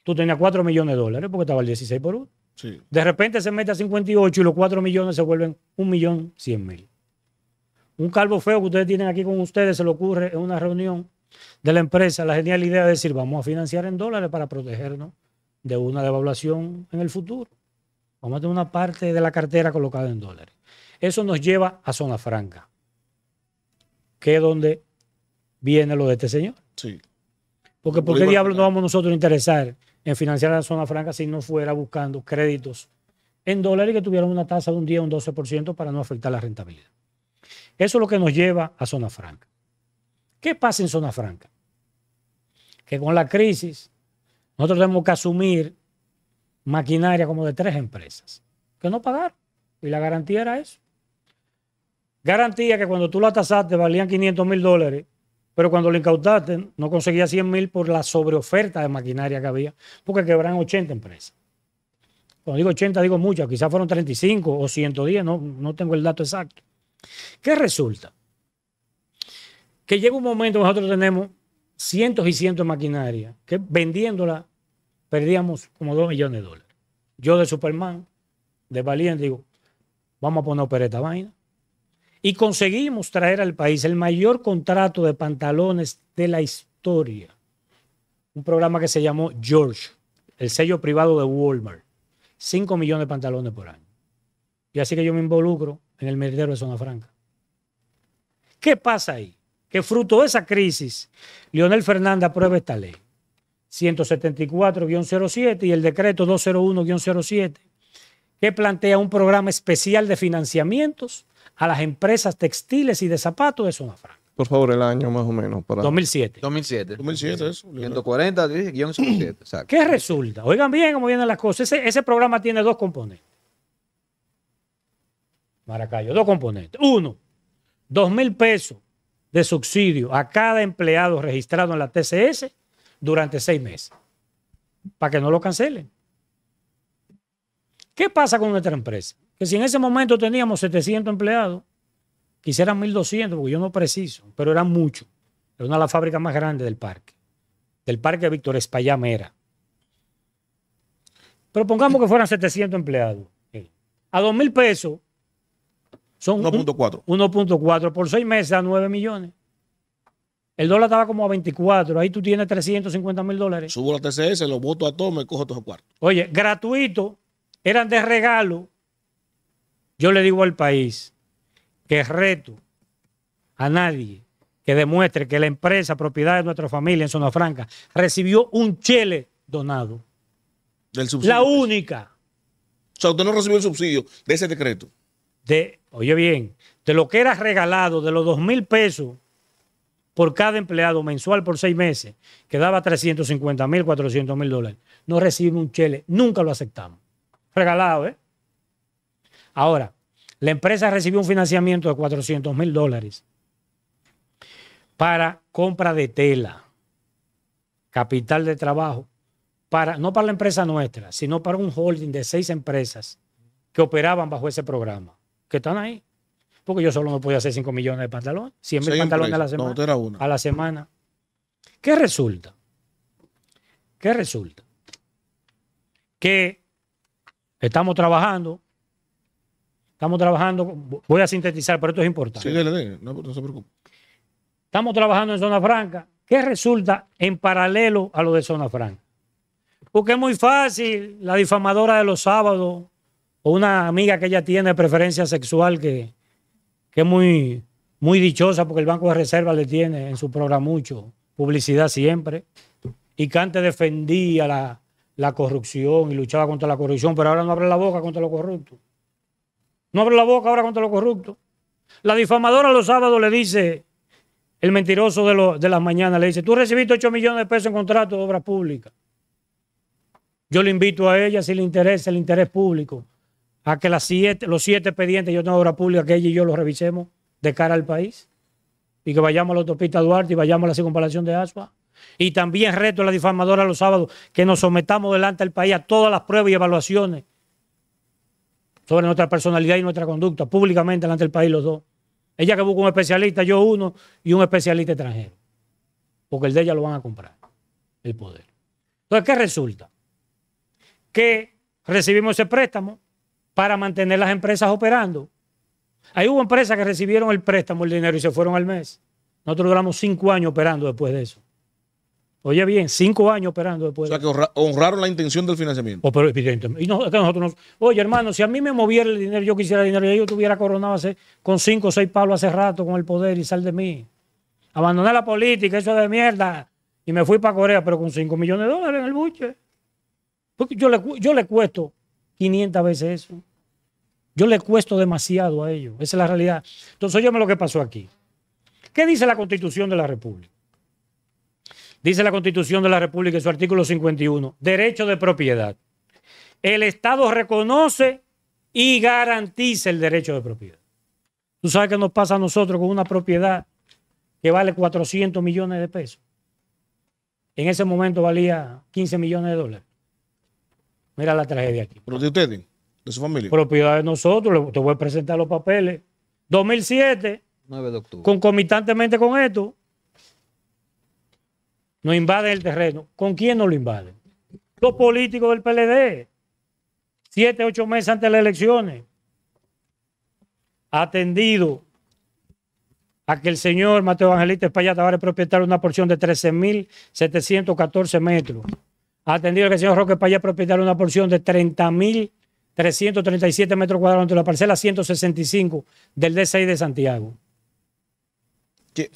tú tenías 4 millones de dólares porque estaba el 16 por 1. Sí. De repente se mete a 58 y los 4 millones se vuelven 1 millón mil. Un calvo feo que ustedes tienen aquí con ustedes se le ocurre en una reunión de la empresa la genial idea de decir vamos a financiar en dólares para protegernos de una devaluación en el futuro. Vamos a tener una parte de la cartera colocada en dólares. Eso nos lleva a zona franca, que es donde viene lo de este señor. Sí. Porque ¿por qué diablos no vamos nosotros a interesar en financiar la zona franca si no fuera buscando créditos en dólares que tuvieran una tasa de un 10 o un 12% para no afectar la rentabilidad? Eso es lo que nos lleva a zona franca. ¿Qué pasa en zona franca? Que con la crisis nosotros tenemos que asumir maquinaria como de tres empresas que no pagaron. Y la garantía era eso. Garantía que cuando tú la tasaste valían 500 mil dólares pero cuando lo incautaste, no conseguía 100 mil por la sobreoferta de maquinaria que había, porque quebraron 80 empresas. Cuando digo 80, digo muchas, quizás fueron 35 o 110, no, no tengo el dato exacto. ¿Qué resulta? Que llega un momento, nosotros tenemos cientos y cientos de maquinaria, que vendiéndola perdíamos como 2 millones de dólares. Yo de Superman, de Valiente, digo, vamos a poner a operar esta vaina y conseguimos traer al país el mayor contrato de pantalones de la historia. Un programa que se llamó George, el sello privado de Walmart. 5 millones de pantalones por año. Y así que yo me involucro en el meritero de Zona Franca. ¿Qué pasa ahí? ¿Qué fruto de esa crisis, Leonel Fernández aprueba esta ley. 174-07 y el decreto 201-07, que plantea un programa especial de financiamientos a las empresas textiles y de zapatos de zona franca. Por favor, el año más o menos. Para... 2007. 2007. 2007, eso. 140, 107. <clears throat> ¿Qué resulta? Oigan bien cómo vienen las cosas. Ese, ese programa tiene dos componentes. Maracayo, dos componentes. Uno, dos mil pesos de subsidio a cada empleado registrado en la TCS durante seis meses, para que no lo cancelen. ¿Qué pasa con nuestra empresa? que si en ese momento teníamos 700 empleados, quisieran 1.200, porque yo no preciso, pero eran muchos. Era una de las fábricas más grandes del parque, del parque Víctor Espallamera. era. Pero pongamos que fueran 700 empleados. A 2.000 pesos son 1.4. 1.4 por seis meses a 9 millones. El dólar estaba como a 24, ahí tú tienes 350 mil dólares. Subo la TCS, lo voto a todos, me cojo todos los cuartos. Oye, gratuito, eran de regalo yo le digo al país que reto a nadie que demuestre que la empresa propiedad de nuestra familia en Zona Franca recibió un chele donado. Del subsidio. La pues. única. O sea, usted no recibió el subsidio de ese decreto. De, oye bien, de lo que era regalado, de los dos mil pesos por cada empleado mensual por seis meses, que daba 350 mil, 400 mil dólares. No recibimos un chele, nunca lo aceptamos. Regalado, ¿eh? Ahora, la empresa recibió un financiamiento de 400 mil dólares para compra de tela, capital de trabajo, para, no para la empresa nuestra, sino para un holding de seis empresas que operaban bajo ese programa, que están ahí. Porque yo solo no podía hacer 5 millones de pantalones, 100 mil pantalones a la semana. A la semana. ¿Qué resulta? ¿Qué resulta? Que estamos trabajando, Estamos trabajando, voy a sintetizar, pero esto es importante. Sí, dale, No, se preocupe. Estamos trabajando en zona franca. ¿Qué resulta en paralelo a lo de zona franca? Porque es muy fácil la difamadora de los sábados o una amiga que ella tiene de preferencia sexual que, es muy, muy dichosa porque el Banco de Reserva le tiene en su programa mucho publicidad siempre. Y que antes defendía la, la corrupción y luchaba contra la corrupción, pero ahora no abre la boca contra lo corrupto. No abre la boca ahora contra los corruptos. La difamadora los sábados le dice, el mentiroso de, las mañanas le dice, tú recibiste 8 millones de pesos en contrato de obra pública. Yo le invito a ella, si le interesa el interés público, a que los siete expedientes yo tengo obra pública, que ella y yo los revisemos de cara al país. Y que vayamos a la autopista Duarte y vayamos a la circunvalación de Asua. Y también reto a la difamadora los sábados que nos sometamos delante del país a todas las pruebas y evaluaciones sobre nuestra personalidad y nuestra conducta públicamente delante del país los dos. Ella que busca un especialista, yo uno y un especialista extranjero. Porque el de ella lo van a comprar, el poder. Entonces, ¿qué resulta? Que recibimos ese préstamo para mantener las empresas operando. Hay hubo empresas que recibieron el préstamo, el dinero y se fueron al mes. Nosotros duramos cinco años operando después de eso. Oye bien, cinco años operando después. O sea, que honraron la intención del financiamiento. Oh, pero Oye, hermano, si a mí me moviera el dinero, yo quisiera el dinero, yo tuviera coronado con cinco o seis palos hace rato con el poder y sal de mí. Abandoné la política, eso de mierda. Y me fui para Corea, pero con cinco millones de dólares en el buche. Porque yo le, yo le cuesto 500 veces eso. Yo le cuesto demasiado a ellos. Esa es la realidad. Entonces, óyeme lo que pasó aquí. ¿Qué dice la Constitución de la República? Dice la Constitución de la República en su artículo 51, derecho de propiedad. El Estado reconoce y garantiza el derecho de propiedad. Tú sabes qué nos pasa a nosotros con una propiedad que vale 400 millones de pesos. En ese momento valía 15 millones de dólares. Mira la tragedia aquí. ¿Pero de ustedes? ¿De su familia? Propiedad de nosotros. Te voy a presentar los papeles. 2007. 9 de octubre. Concomitantemente con esto, nos invade el terreno. ¿Con quién nos lo invaden? Los políticos del PLD. Siete, ocho meses antes de las elecciones. Atendido a que el señor Mateo Evangelista España Tavares propietario de una porción de 13.714 metros. Atendido a que el señor Roque España propietario de una porción de 30.337 metros cuadrados de la parcela 165 del D6 de Santiago.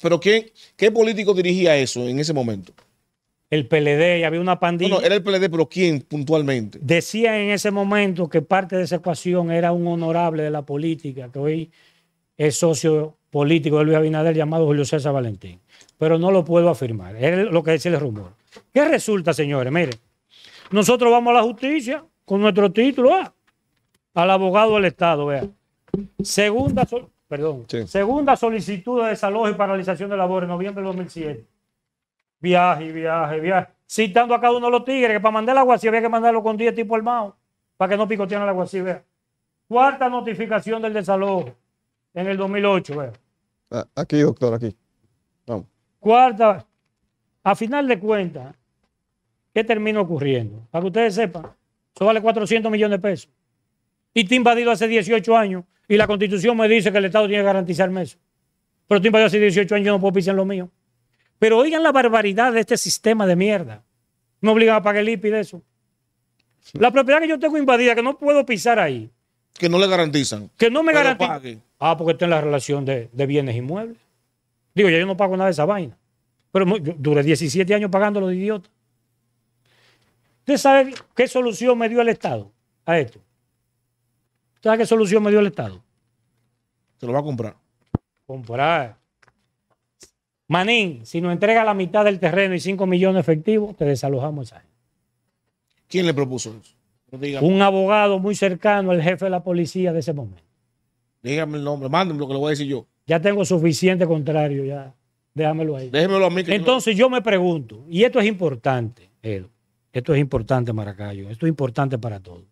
¿Pero quién, qué político dirigía eso en ese momento? El PLD, y había una pandilla. No, era el PLD, pero ¿quién puntualmente? Decía en ese momento que parte de esa ecuación era un honorable de la política, que hoy es socio político de Luis Abinader llamado Julio César Valentín. Pero no lo puedo afirmar. Es lo que dice el rumor. ¿Qué resulta, señores? Mire, nosotros vamos a la justicia con nuestro título ah, Al abogado del Estado, vea. Segunda, solución perdón. Segunda solicitud de desalojo y paralización de labores, noviembre de 2007. Viaje, viaje, viaje. Citando a cada uno de los tigres, que para mandar el así había que mandarlo con 10 tipos armados, para que no picotean el así vea. Cuarta notificación del desalojo en el 2008, ah, aquí, doctor, aquí. Cuarta, a final de cuentas, ¿qué termina ocurriendo? Para que ustedes sepan, eso vale 400 millones de pesos y te invadido hace 18 años y la constitución me dice que el Estado tiene que garantizarme eso. Pero te invadido hace 18 años yo no puedo pisar lo mío. Pero oigan la barbaridad de este sistema de mierda. Me obligan a pagar el IPI de eso. La propiedad que yo tengo invadida, que no puedo pisar ahí. Que no le garantizan. Que no me garantizan. Ah, porque está en la relación de, bienes inmuebles. Digo, ya yo no pago nada de esa vaina. Pero yo duré 17 años pagándolo de idiota. ¿Ustedes saben qué solución me dio el Estado a esto? ¿Sabes qué solución me dio el Estado? Se lo va a comprar. Comprar. Manín, si nos entrega la mitad del terreno y 5 millones efectivos, te desalojamos esa gente. ¿Quién le propuso eso? Un abogado muy cercano al jefe de la policía de ese momento. Dígame el nombre, mándeme lo que le voy a decir yo. Ya tengo suficiente contrario, ya. Déjamelo ahí. Déjemelo a mí. Entonces yo... me pregunto, y esto es importante, esto es importante, Maracayo, esto es importante para todos.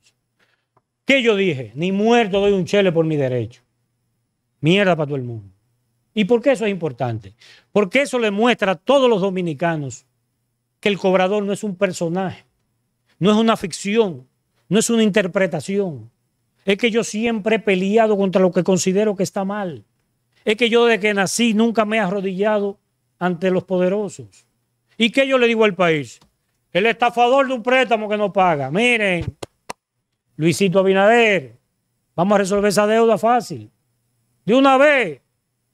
¿Qué yo dije? Ni muerto doy un chele por mi derecho. Mierda para todo el mundo. ¿Y por qué eso es importante? Porque eso le muestra a todos los dominicanos que el cobrador no es un personaje, no es una ficción, no es una interpretación. Es que yo siempre he peleado contra lo que considero que está mal. Es que yo desde que nací nunca me he arrodillado ante los poderosos. ¿Y qué yo le digo al país? El estafador de un préstamo que no paga. Miren, Luisito Abinader, vamos a resolver esa deuda fácil. De una vez,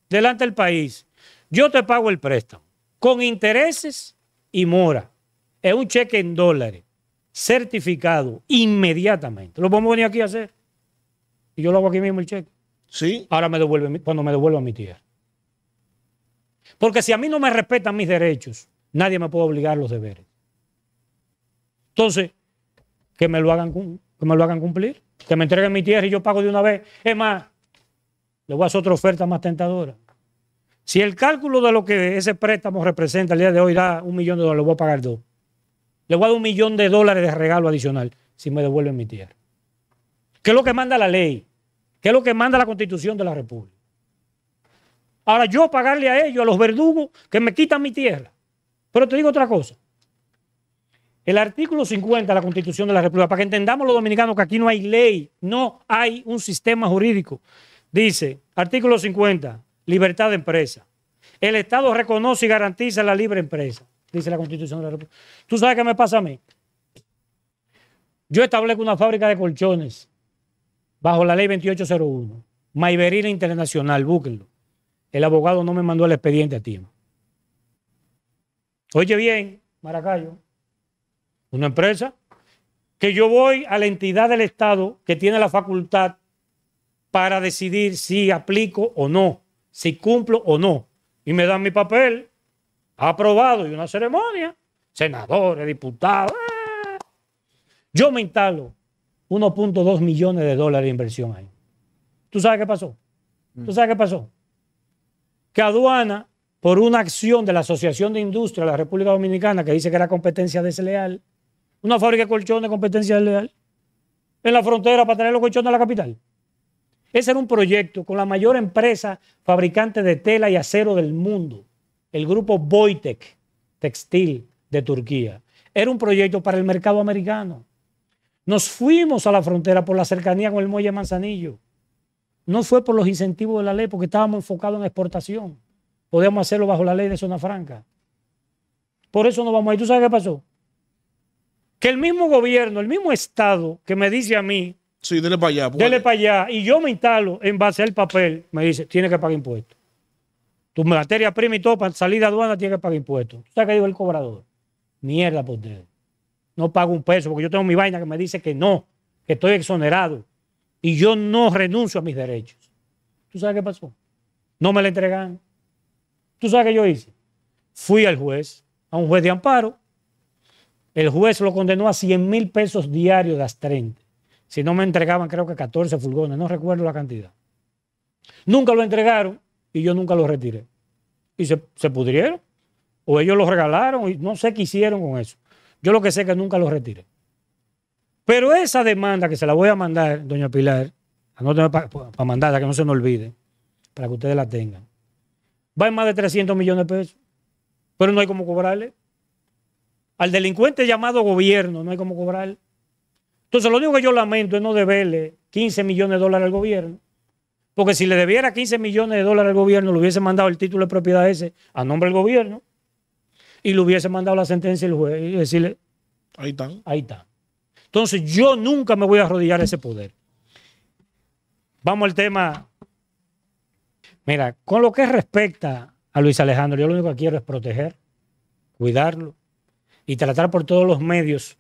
delante del país, yo te pago el préstamo con intereses y mora. Es un cheque en dólares, certificado inmediatamente. Lo podemos venir aquí a hacer. Y yo lo hago aquí mismo el cheque. Sí. Ahora me devuelve, cuando me devuelva mi tierra. Porque si a mí no me respetan mis derechos, nadie me puede obligar los deberes. Entonces, que me lo hagan con, que me lo hagan cumplir, que me entreguen mi tierra y yo pago de una vez. Es más, le voy a hacer otra oferta más tentadora. Si el cálculo de lo que ese préstamo representa el día de hoy da un millón de dólares, le voy a pagar dos. Le voy a dar un millón de dólares de regalo adicional si me devuelven mi tierra. ¿Qué es lo que manda la ley? ¿Qué es lo que manda la constitución de la República? Ahora yo pagarle a ellos, a los verdugos, que me quitan mi tierra. Pero te digo otra cosa. El artículo 50 de la Constitución de la República, para que entendamos los dominicanos que aquí no hay ley, no hay un sistema jurídico. Dice, artículo 50, libertad de empresa. El Estado reconoce y garantiza la libre empresa, dice la Constitución de la República. ¿Tú sabes qué me pasa a mí? Yo establezco una fábrica de colchones bajo la ley 2801, Maiberina Internacional, búsquenlo. El abogado no me mandó el expediente a tiempo. Oye bien, Maracayo, una empresa, que yo voy a la entidad del Estado que tiene la facultad para decidir si aplico o no, si cumplo o no. Y me dan mi papel aprobado y una ceremonia, senadores, diputados. ¡ah! Yo me instalo 1.2 millones de dólares de inversión ahí. ¿Tú sabes qué pasó? ¿Tú mm. sabes qué pasó? Que aduana, por una acción de la Asociación de Industria de la República Dominicana que dice que era competencia desleal, una fábrica de colchones, competencia leal. en la frontera para tener los colchones a la capital. Ese era un proyecto con la mayor empresa fabricante de tela y acero del mundo, el grupo Boitec Textil de Turquía. Era un proyecto para el mercado americano. Nos fuimos a la frontera por la cercanía con el muelle Manzanillo. No fue por los incentivos de la ley, porque estábamos enfocados en exportación. Podíamos hacerlo bajo la ley de zona franca. Por eso nos vamos ahí. ¿Tú sabes qué pasó? que el mismo gobierno, el mismo Estado que me dice a mí, sí, dele para allá, pues. dele allá, y yo me instalo en base al papel, me dice, tiene que pagar impuestos. Tu materia prima y todo para salir de aduana tiene que pagar impuestos. ¿Sabes qué dijo el cobrador? Mierda por No pago un peso porque yo tengo mi vaina que me dice que no, que estoy exonerado y yo no renuncio a mis derechos. ¿Tú sabes qué pasó? No me la entregan. ¿Tú sabes qué yo hice? Fui al juez, a un juez de amparo, el juez lo condenó a 100 mil pesos diarios las 30. Si no me entregaban, creo que 14 furgones, no recuerdo la cantidad. Nunca lo entregaron y yo nunca lo retiré. Y se, se pudrieron. O ellos lo regalaron y no sé qué hicieron con eso. Yo lo que sé es que nunca lo retiré. Pero esa demanda que se la voy a mandar, doña Pilar, para mandarla, que no se me olvide, para que ustedes la tengan, va en más de 300 millones de pesos. Pero no hay cómo cobrarle al delincuente llamado gobierno, no hay como cobrar. Entonces, lo único que yo lamento es no deberle 15 millones de dólares al gobierno. Porque si le debiera 15 millones de dólares al gobierno, le hubiese mandado el título de propiedad ese a nombre del gobierno y le hubiese mandado la sentencia el juez y decirle. Ahí está. Ahí está. Entonces, yo nunca me voy a arrodillar ese poder. Vamos al tema. Mira, con lo que respecta a Luis Alejandro, yo lo único que quiero es proteger, cuidarlo, y tratar por todos los medios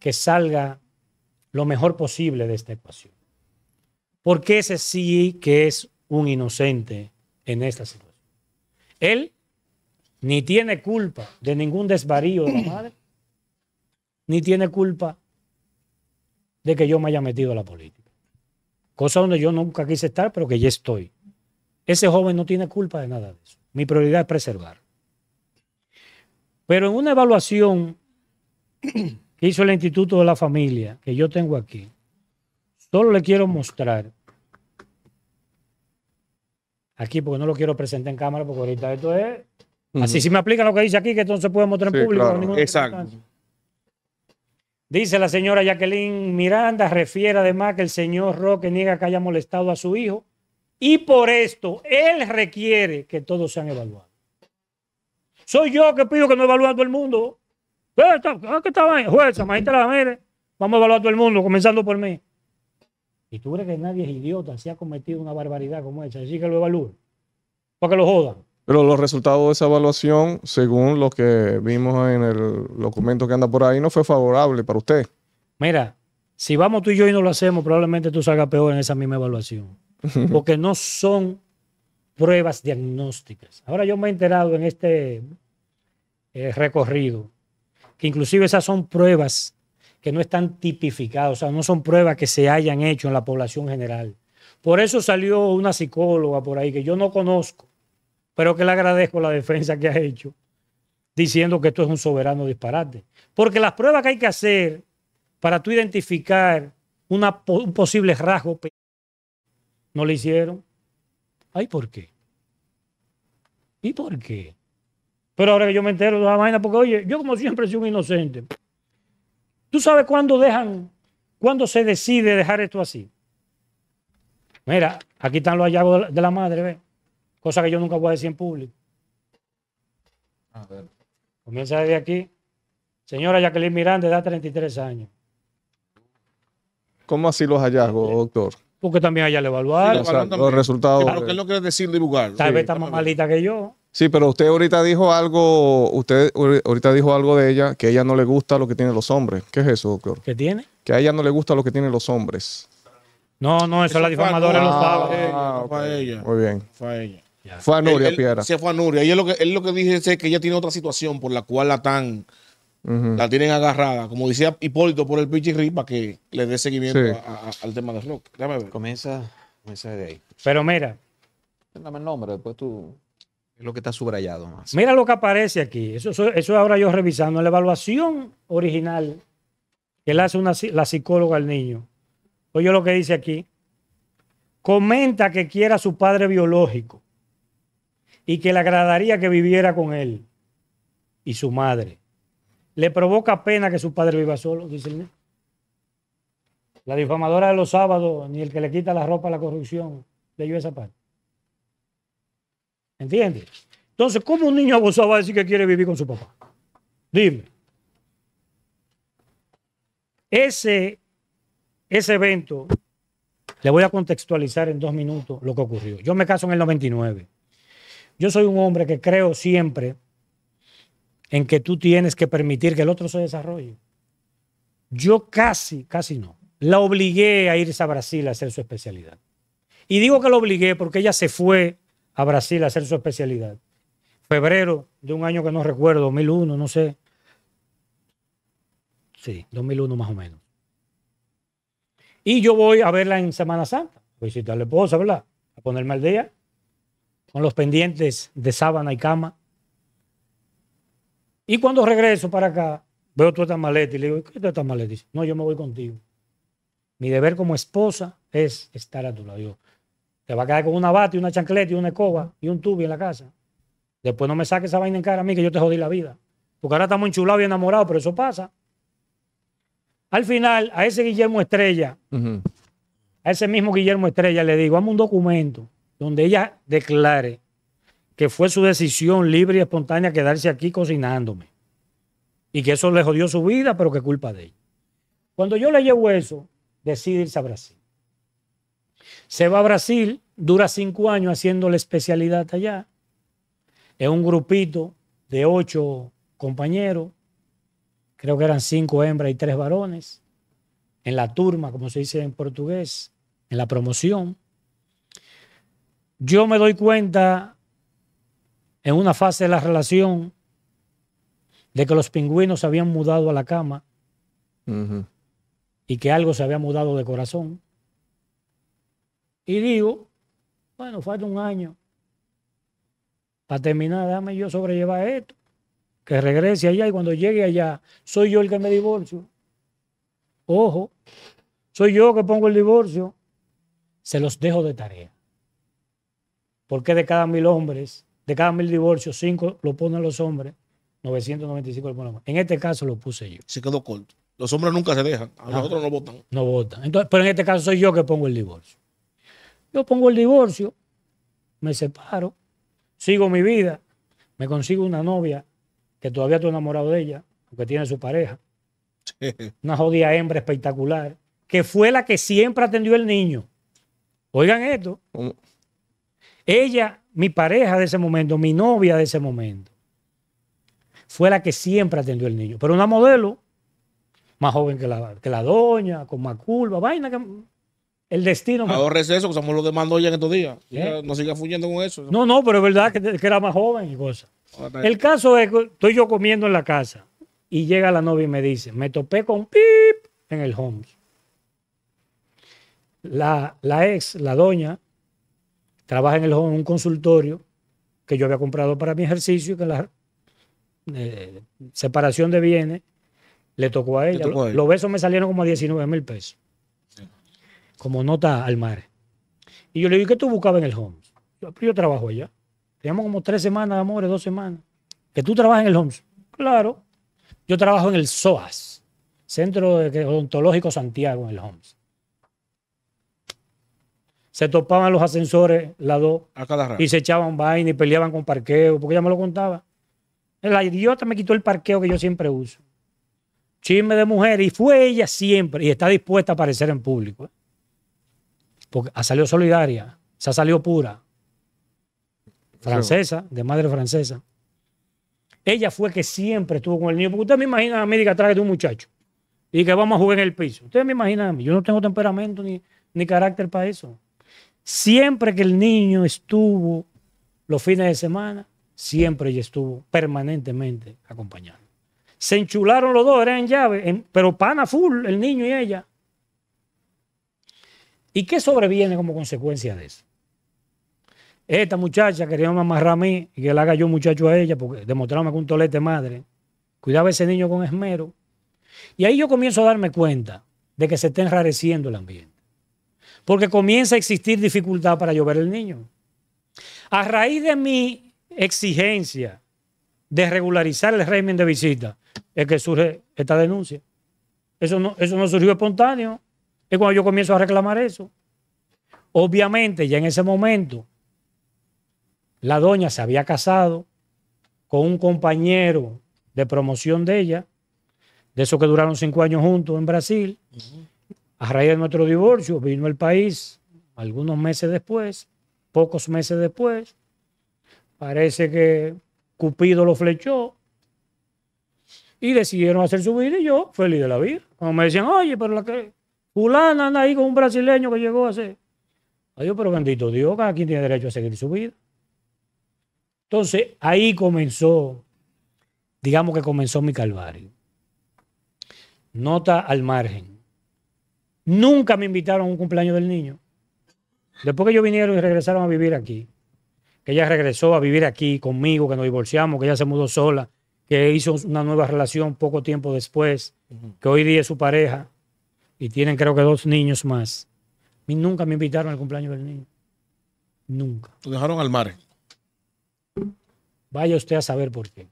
que salga lo mejor posible de esta ecuación. Porque ese sí que es un inocente en esta situación. Él ni tiene culpa de ningún desvarío de la madre, <clears throat> ni tiene culpa de que yo me haya metido a la política. Cosa donde yo nunca quise estar, pero que ya estoy. Ese joven no tiene culpa de nada de eso. Mi prioridad es preservar. Pero en una evaluación <clears throat> que hizo el Instituto de la Familia, que yo tengo aquí, solo le quiero mostrar, aquí porque no lo quiero presentar en cámara, porque ahorita esto es... Así si me aplica lo que dice aquí, que entonces se puede mostrar en público. Exacto. Dice la señora Jacqueline Miranda, refiere además que el señor Roque niega que haya molestado a su hijo y por esto él requiere que todos sean evaluados. Soy yo que pido que no evalúe a todo el mundo. ¿Qué está, ah, qué está Jueza, maestra, vamos a evaluar a todo el mundo, comenzando por mí. Y tú crees que nadie es idiota si ha cometido una barbaridad como esa, así que lo evalúe. para que lo jodan. Pero los resultados de esa evaluación, según lo que vimos en el documento que anda por ahí, no fue favorable para usted. Mira, si vamos tú y yo y no lo hacemos, probablemente tú salgas peor en esa misma evaluación. <laughs> Porque no son pruebas diagnósticas. Ahora yo me he enterado en este eh, recorrido. Que inclusive esas son pruebas que no están tipificadas, o sea, no son pruebas que se hayan hecho en la población general. Por eso salió una psicóloga por ahí que yo no conozco, pero que le agradezco la defensa que ha hecho, diciendo que esto es un soberano disparate. Porque las pruebas que hay que hacer para tú identificar una, un posible rasgo no le hicieron. ¿Ay, por qué? ¿Y por qué? Pero ahora que yo me entero de la vaina, porque oye, yo como siempre soy un inocente. ¿Tú sabes cuándo dejan, cuándo se decide dejar esto así? Mira, aquí están los hallazgos de la, madre, ¿ves? Cosa que yo nunca voy a decir en público. Comienza desde aquí. Señora Jacqueline Miranda, edad 33 años. ¿Cómo así los hallazgos, doctor? Porque también hay que evaluar. los resultados. Claro, que él no quiere decir divulgar. Tal vez está más malita que yo. Sí, pero usted ahorita dijo algo, usted ahorita dijo algo de ella, que a ella no le gusta lo que tienen los hombres. ¿Qué es eso, doctor? ¿Qué tiene? Que a ella no le gusta lo que tienen los hombres. No, no, eso, es la difamadora no, ah, ah Fue a ella. Muy bien. Fue a ella. Fue a Nuria, él, Sí, fue a Nuria. Y él lo que, es lo que dice es que ella tiene otra situación por la cual la tan... La tienen agarrada, como decía Hipólito, por el pichirri para que le dé seguimiento al tema de rock. Déjame Comienza, comienza de ahí. Pero mira. Dame el nombre, después tú lo que está subrayado más. Mira lo que aparece aquí. Eso, eso, ahora yo revisando. la evaluación original que le hace la psicóloga al niño. Oye lo que dice aquí. Comenta que quiera a su padre biológico y que le agradaría que viviera con él y su madre. Le provoca pena que su padre viva solo, dice el niño. La difamadora de los sábados, ni el que le quita la ropa a la corrupción, leyó esa parte. ¿Entiendes? Entonces, ¿cómo un niño abusado va a decir que quiere vivir con su papá? Dime. Ese, ese evento, le voy a contextualizar en dos minutos lo que ocurrió. Yo me caso en el 99. Yo soy un hombre que creo siempre en que tú tienes que permitir que el otro se desarrolle. Yo casi, casi no. La obligué a irse a Brasil a hacer su especialidad. Y digo que la obligué porque ella se fue a Brasil a hacer su especialidad. Febrero de un año que no recuerdo, 2001, no sé. Sí, 2001 más o menos. Y yo voy a verla en Semana Santa, visitar a la esposa, ¿verdad? A ponerme al día con los pendientes de sábana y cama. Y cuando regreso para acá, veo tu esta maleta y le digo, ¿qué es no, yo me voy contigo. Mi deber como esposa es estar a tu lado. Yo, se va a quedar con una bata y una chancleta y una escoba y un tubo en la casa. Después no me saques esa vaina en cara a mí que yo te jodí la vida. Porque ahora estamos enchulados y enamorados, pero eso pasa. Al final, a ese Guillermo Estrella, a ese mismo Guillermo Estrella le digo, hazme un documento donde ella declare que fue su decisión libre y espontánea quedarse aquí cocinándome. Y que eso le jodió su vida, pero que culpa de ella. Cuando yo le llevo eso, decide irse a Brasil. Se va a Brasil dura cinco años haciendo la especialidad allá. en un grupito de ocho compañeros, creo que eran cinco hembras y tres varones, en la turma, como se dice en portugués, en la promoción. Yo me doy cuenta en una fase de la relación de que los pingüinos habían mudado a la cama y que algo se había mudado de corazón. Y digo, bueno, falta un año. Para terminar, dame yo sobrellevar esto. Que regrese allá y cuando llegue allá, soy yo el que me divorcio. Ojo, soy yo que pongo el divorcio. Se los dejo de tarea. Porque de cada mil hombres, de cada mil divorcios, cinco lo ponen los hombres, 995 lo ponen. En este caso lo puse yo. Se quedó corto. Los hombres nunca se dejan. A nosotros ah. no votan. No votan. Entonces, pero en este caso soy yo que pongo el divorcio. Yo pongo el divorcio, me separo, sigo mi vida, me consigo una novia que todavía estoy enamorado de ella, porque tiene su pareja. Una jodida hembra espectacular, que fue la que siempre atendió el niño. Oigan esto. Ella, mi pareja de ese momento, mi novia de ese momento, fue la que siempre atendió el niño. Pero una modelo, más joven que la, que la doña, con más curva, vaina que el destino. ahorres eso, que somos lo demandó ya en estos días. No siga fuyendo con eso. No, no, pero es verdad que, era más joven y cosas. El caso es que estoy yo comiendo en la casa y llega la novia y me dice, me topé con Pip en el home La, ex, la doña, trabaja en el en un consultorio que yo había comprado para mi ejercicio y que la eh, separación de bienes le tocó a ella. Tocó a ella? Los besos me salieron como a 19 mil pesos como nota al mar. Y yo le digo, ¿qué tú buscabas en el Homs? Yo, trabajo allá. Teníamos como tres semanas, amores, dos semanas. ¿Que tú trabajas en el Homs? Claro. Yo trabajo en el SOAS, Centro Odontológico Santiago, en el Homs. Se topaban los ascensores, las dos, a cada y se echaban vaina y peleaban con parqueo, porque ella me lo contaba. La idiota me quitó el parqueo que yo siempre uso. Chisme de mujer, y fue ella siempre, y está dispuesta a aparecer en público. ¿eh? Porque ha salido solidaria, se ha salido pura, francesa, de madre francesa. Ella fue que siempre estuvo con el niño. Porque ustedes me imaginan a mí que atrás de un muchacho y que vamos a jugar en el piso. Ustedes me imaginan a mí. Yo no tengo temperamento ni, ni carácter para eso. Siempre que el niño estuvo los fines de semana, siempre ella estuvo permanentemente acompañada. Se enchularon los dos, eran en llave, pero pana full, el niño y ella. ¿Y qué sobreviene como consecuencia de eso? Esta muchacha quería amarrar a mí y que la haga yo muchacho a ella porque demostraba que un tolete madre cuidaba a ese niño con esmero. Y ahí yo comienzo a darme cuenta de que se está enrareciendo el ambiente. Porque comienza a existir dificultad para llover el niño. A raíz de mi exigencia de regularizar el régimen de visita, es que surge esta denuncia. Eso no, eso no surgió espontáneo. Es cuando yo comienzo a reclamar eso. Obviamente, ya en ese momento, la doña se había casado con un compañero de promoción de ella, de esos que duraron cinco años juntos en Brasil. A raíz de nuestro divorcio, vino el país algunos meses después, pocos meses después. Parece que Cupido lo flechó y decidieron hacer su vida y yo, feliz de la vida. Cuando me decían, oye, pero la que Fulana anda ahí con un brasileño que llegó hace. Adiós, pero bendito Dios, cada quien tiene derecho a seguir su vida. Entonces, ahí comenzó, digamos que comenzó mi calvario. Nota al margen. Nunca me invitaron a un cumpleaños del niño. Después que yo vinieron y regresaron a vivir aquí, que ella regresó a vivir aquí conmigo, que nos divorciamos, que ella se mudó sola, que hizo una nueva relación poco tiempo después, que hoy día es su pareja y tienen creo que dos niños más. Y nunca me invitaron al cumpleaños del niño. Nunca. Lo dejaron al mar. Vaya usted a saber por qué.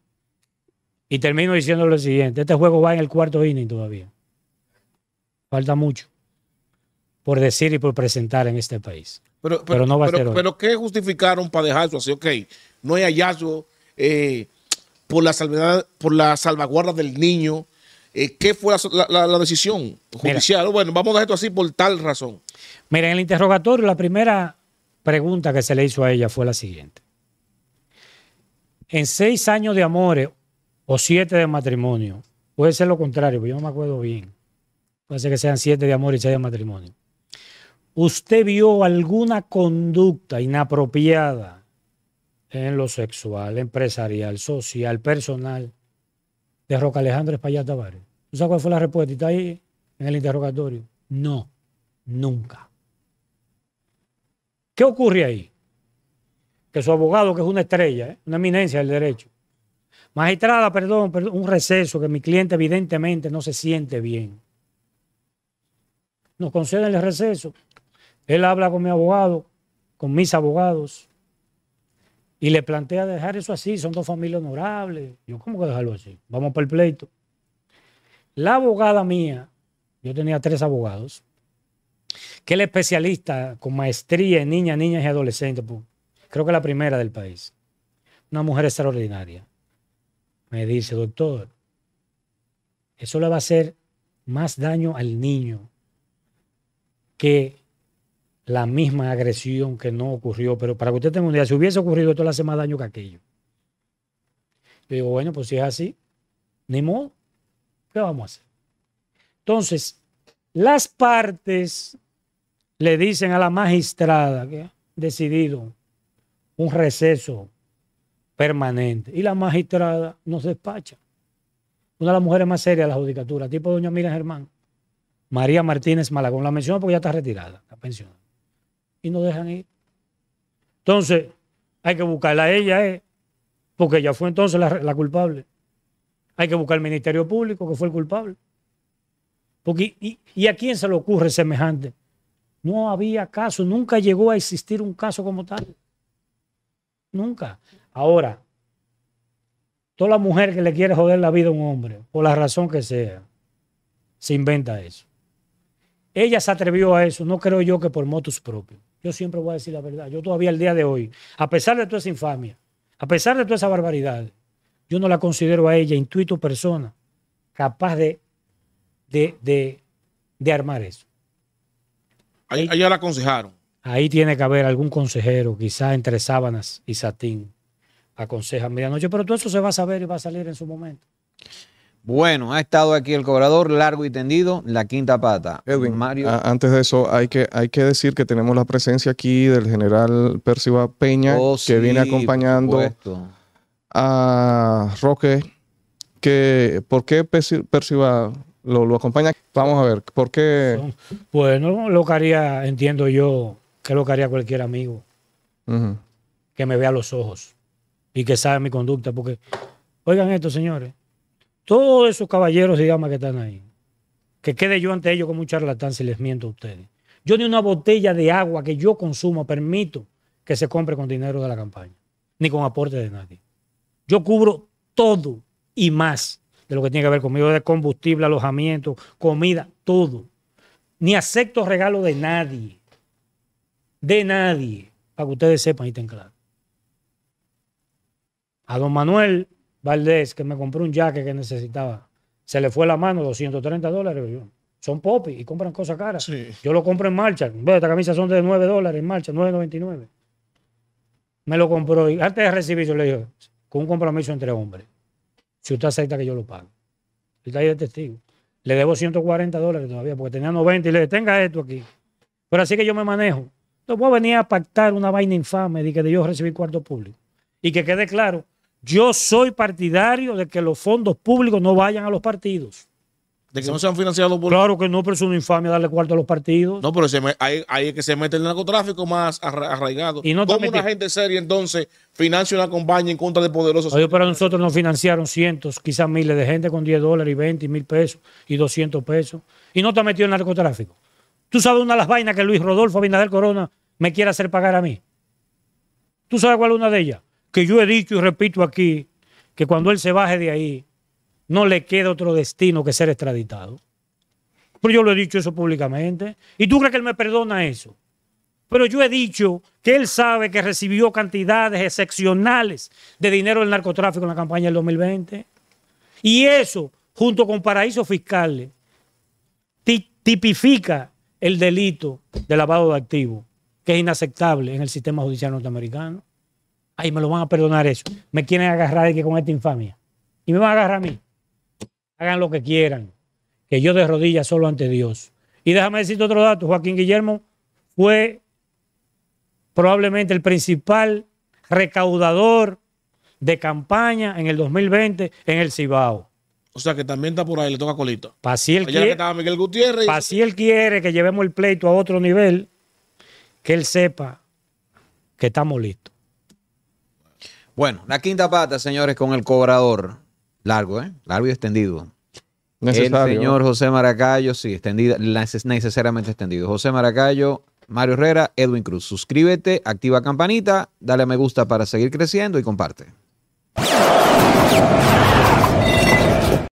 Y termino diciendo lo siguiente, este juego va en el cuarto inning todavía. Falta mucho por decir y por presentar en este país. Pero, no va a ser Pero ¿qué justificaron para dejar eso así? Ok, no hay hallazgo eh, por, la salvedad, por la salvaguarda del niño, eh, ¿Qué fue la, decisión judicial? bueno, vamos a dejar esto así por tal razón. Mira, en el interrogatorio la primera pregunta que se le hizo a ella fue la siguiente. En seis años de amores o siete de matrimonio, puede ser lo contrario, porque yo no me acuerdo bien. Puede ser que sean siete de amor y seis de matrimonio. ¿Usted vio alguna conducta inapropiada en lo sexual, empresarial, social, personal, de Roca Alejandro Espaillat Tavares. ¿Tú sabes cuál fue la respuesta? está ahí en el interrogatorio. No, nunca. ¿Qué ocurre ahí? Que su abogado, que es una estrella, ¿eh? una eminencia del derecho, magistrada, perdón, un receso que mi cliente evidentemente no se siente bien. Nos conceden el receso. Él habla con mi abogado, con mis abogados, y le plantea dejar eso así, son dos familias honorables. Yo, ¿cómo que dejarlo así? Vamos por el pleito. La abogada mía, yo tenía tres abogados, que es especialista con maestría en niñas, niñas y adolescentes, pues, creo que la primera del país, una mujer extraordinaria, me dice, doctor, eso le va a hacer más daño al niño que la misma agresión que no ocurrió. Pero para que usted tenga un día si hubiese ocurrido esto le hace más daño que aquello. Yo digo, bueno, pues si es así, ni modo, ¿qué vamos a hacer? Entonces, las partes le dicen a la magistrada que ha decidido un receso permanente y la magistrada nos despacha. Una de las mujeres más serias de la judicatura, tipo doña Mira Germán, María Martínez Malagón, la menciono porque ya está retirada, está pensionada y no dejan ir. Entonces, hay que buscarla a ella, eh, porque ella fue entonces la, culpable. Hay que buscar al Ministerio Público, que fue el culpable. Porque, y, a quién se le ocurre semejante? No había caso, nunca llegó a existir un caso como tal. Nunca. Ahora, toda la mujer que le quiere joder la vida a un hombre, por la razón que sea, se inventa eso. Ella se atrevió a eso, no creo yo que por motos propios yo siempre voy a decir la verdad. Yo todavía el día de hoy, a pesar de toda esa infamia, a pesar de toda esa barbaridad, yo no la considero a ella, intuito persona, capaz de, de, de, de armar eso. Ahí, la aconsejaron. Ahí tiene que haber algún consejero, quizá entre sábanas y satín, aconseja medianoche, pero todo eso se va a saber y va a salir en su momento. Bueno, ha estado aquí el cobrador largo y tendido, la quinta pata. antes de eso, hay que, hay que decir que tenemos la presencia aquí del general Perciba Peña, oh, que viene acompañando a Roque. Que, ¿Por qué Perciba lo, acompaña? Vamos a ver, ¿por qué? pues no lo haría, entiendo yo, que lo haría cualquier amigo. Que me vea los ojos y que sabe mi conducta, porque, oigan esto, señores todos esos caballeros y damas que están ahí, que quede yo ante ellos con mucha charlatán si les miento a ustedes. Yo ni una botella de agua que yo consumo permito que se compre con dinero de la campaña, ni con aporte de nadie. Yo cubro todo y más de lo que tiene que ver conmigo, de combustible, alojamiento, comida, todo. Ni acepto regalo de nadie, de nadie, para que ustedes sepan y estén claro. A don Manuel Valdés, que me compró un jaque que necesitaba. Se le fue la mano, 230 dólares. son popis y compran cosas caras. Yo lo compro en marcha. esta esta camisa son de 9 dólares en marcha, 9.99. Me lo compró y antes de recibir yo le dije, con un compromiso entre hombres, si usted acepta que yo lo pago Él está ahí de testigo. Le debo 140 dólares todavía porque tenía 90 y le dije, tenga esto aquí. Pero así que yo me manejo. No puedo venir a pactar una vaina infame de que yo recibí cuarto público. Y que quede claro yo soy partidario de que los fondos públicos no vayan a los partidos. De que no sean financiados por... Claro que no, pero es una infamia darle cuarto a los partidos. No, pero hay ahí, que se mete el narcotráfico más arraigado. Y no ¿Cómo una gente seria entonces financia una compañía en contra de poderosos? Oye, pero nosotros nos financiaron cientos, quizás miles de gente con 10 dólares y 20 y mil pesos y 200 pesos. Y no te ha metido en narcotráfico. Tú sabes una de las vainas que Luis Rodolfo Abinader Corona me quiere hacer pagar a mí. ¿Tú sabes cuál es una de ellas? que yo he dicho y repito aquí, que cuando él se baje de ahí, no le queda otro destino que ser extraditado. Pero yo lo he dicho eso públicamente. ¿Y tú crees que él me perdona eso? Pero yo he dicho que él sabe que recibió cantidades excepcionales de dinero del narcotráfico en la campaña del 2020. Y eso, junto con paraísos fiscales, tipifica el delito de lavado de activos, que es inaceptable en el sistema judicial norteamericano ay, me lo van a perdonar eso. Me quieren agarrar y que con esta infamia. Y me van a agarrar a mí. Hagan lo que quieran, que yo de rodillas solo ante Dios. Y déjame decirte otro dato, Joaquín Guillermo fue probablemente el principal recaudador de campaña en el 2020 en el Cibao. O sea que también está por ahí, le toca colita. Para si él quiere que llevemos el pleito a otro nivel, que él sepa que estamos listos. Bueno, la quinta pata, señores, con el cobrador. Largo, ¿eh? Largo y extendido. Necesario. El señor José Maracayo, sí, extendido, necesariamente extendido. José Maracayo, Mario Herrera, Edwin Cruz. Suscríbete, activa campanita, dale a me gusta para seguir creciendo y comparte.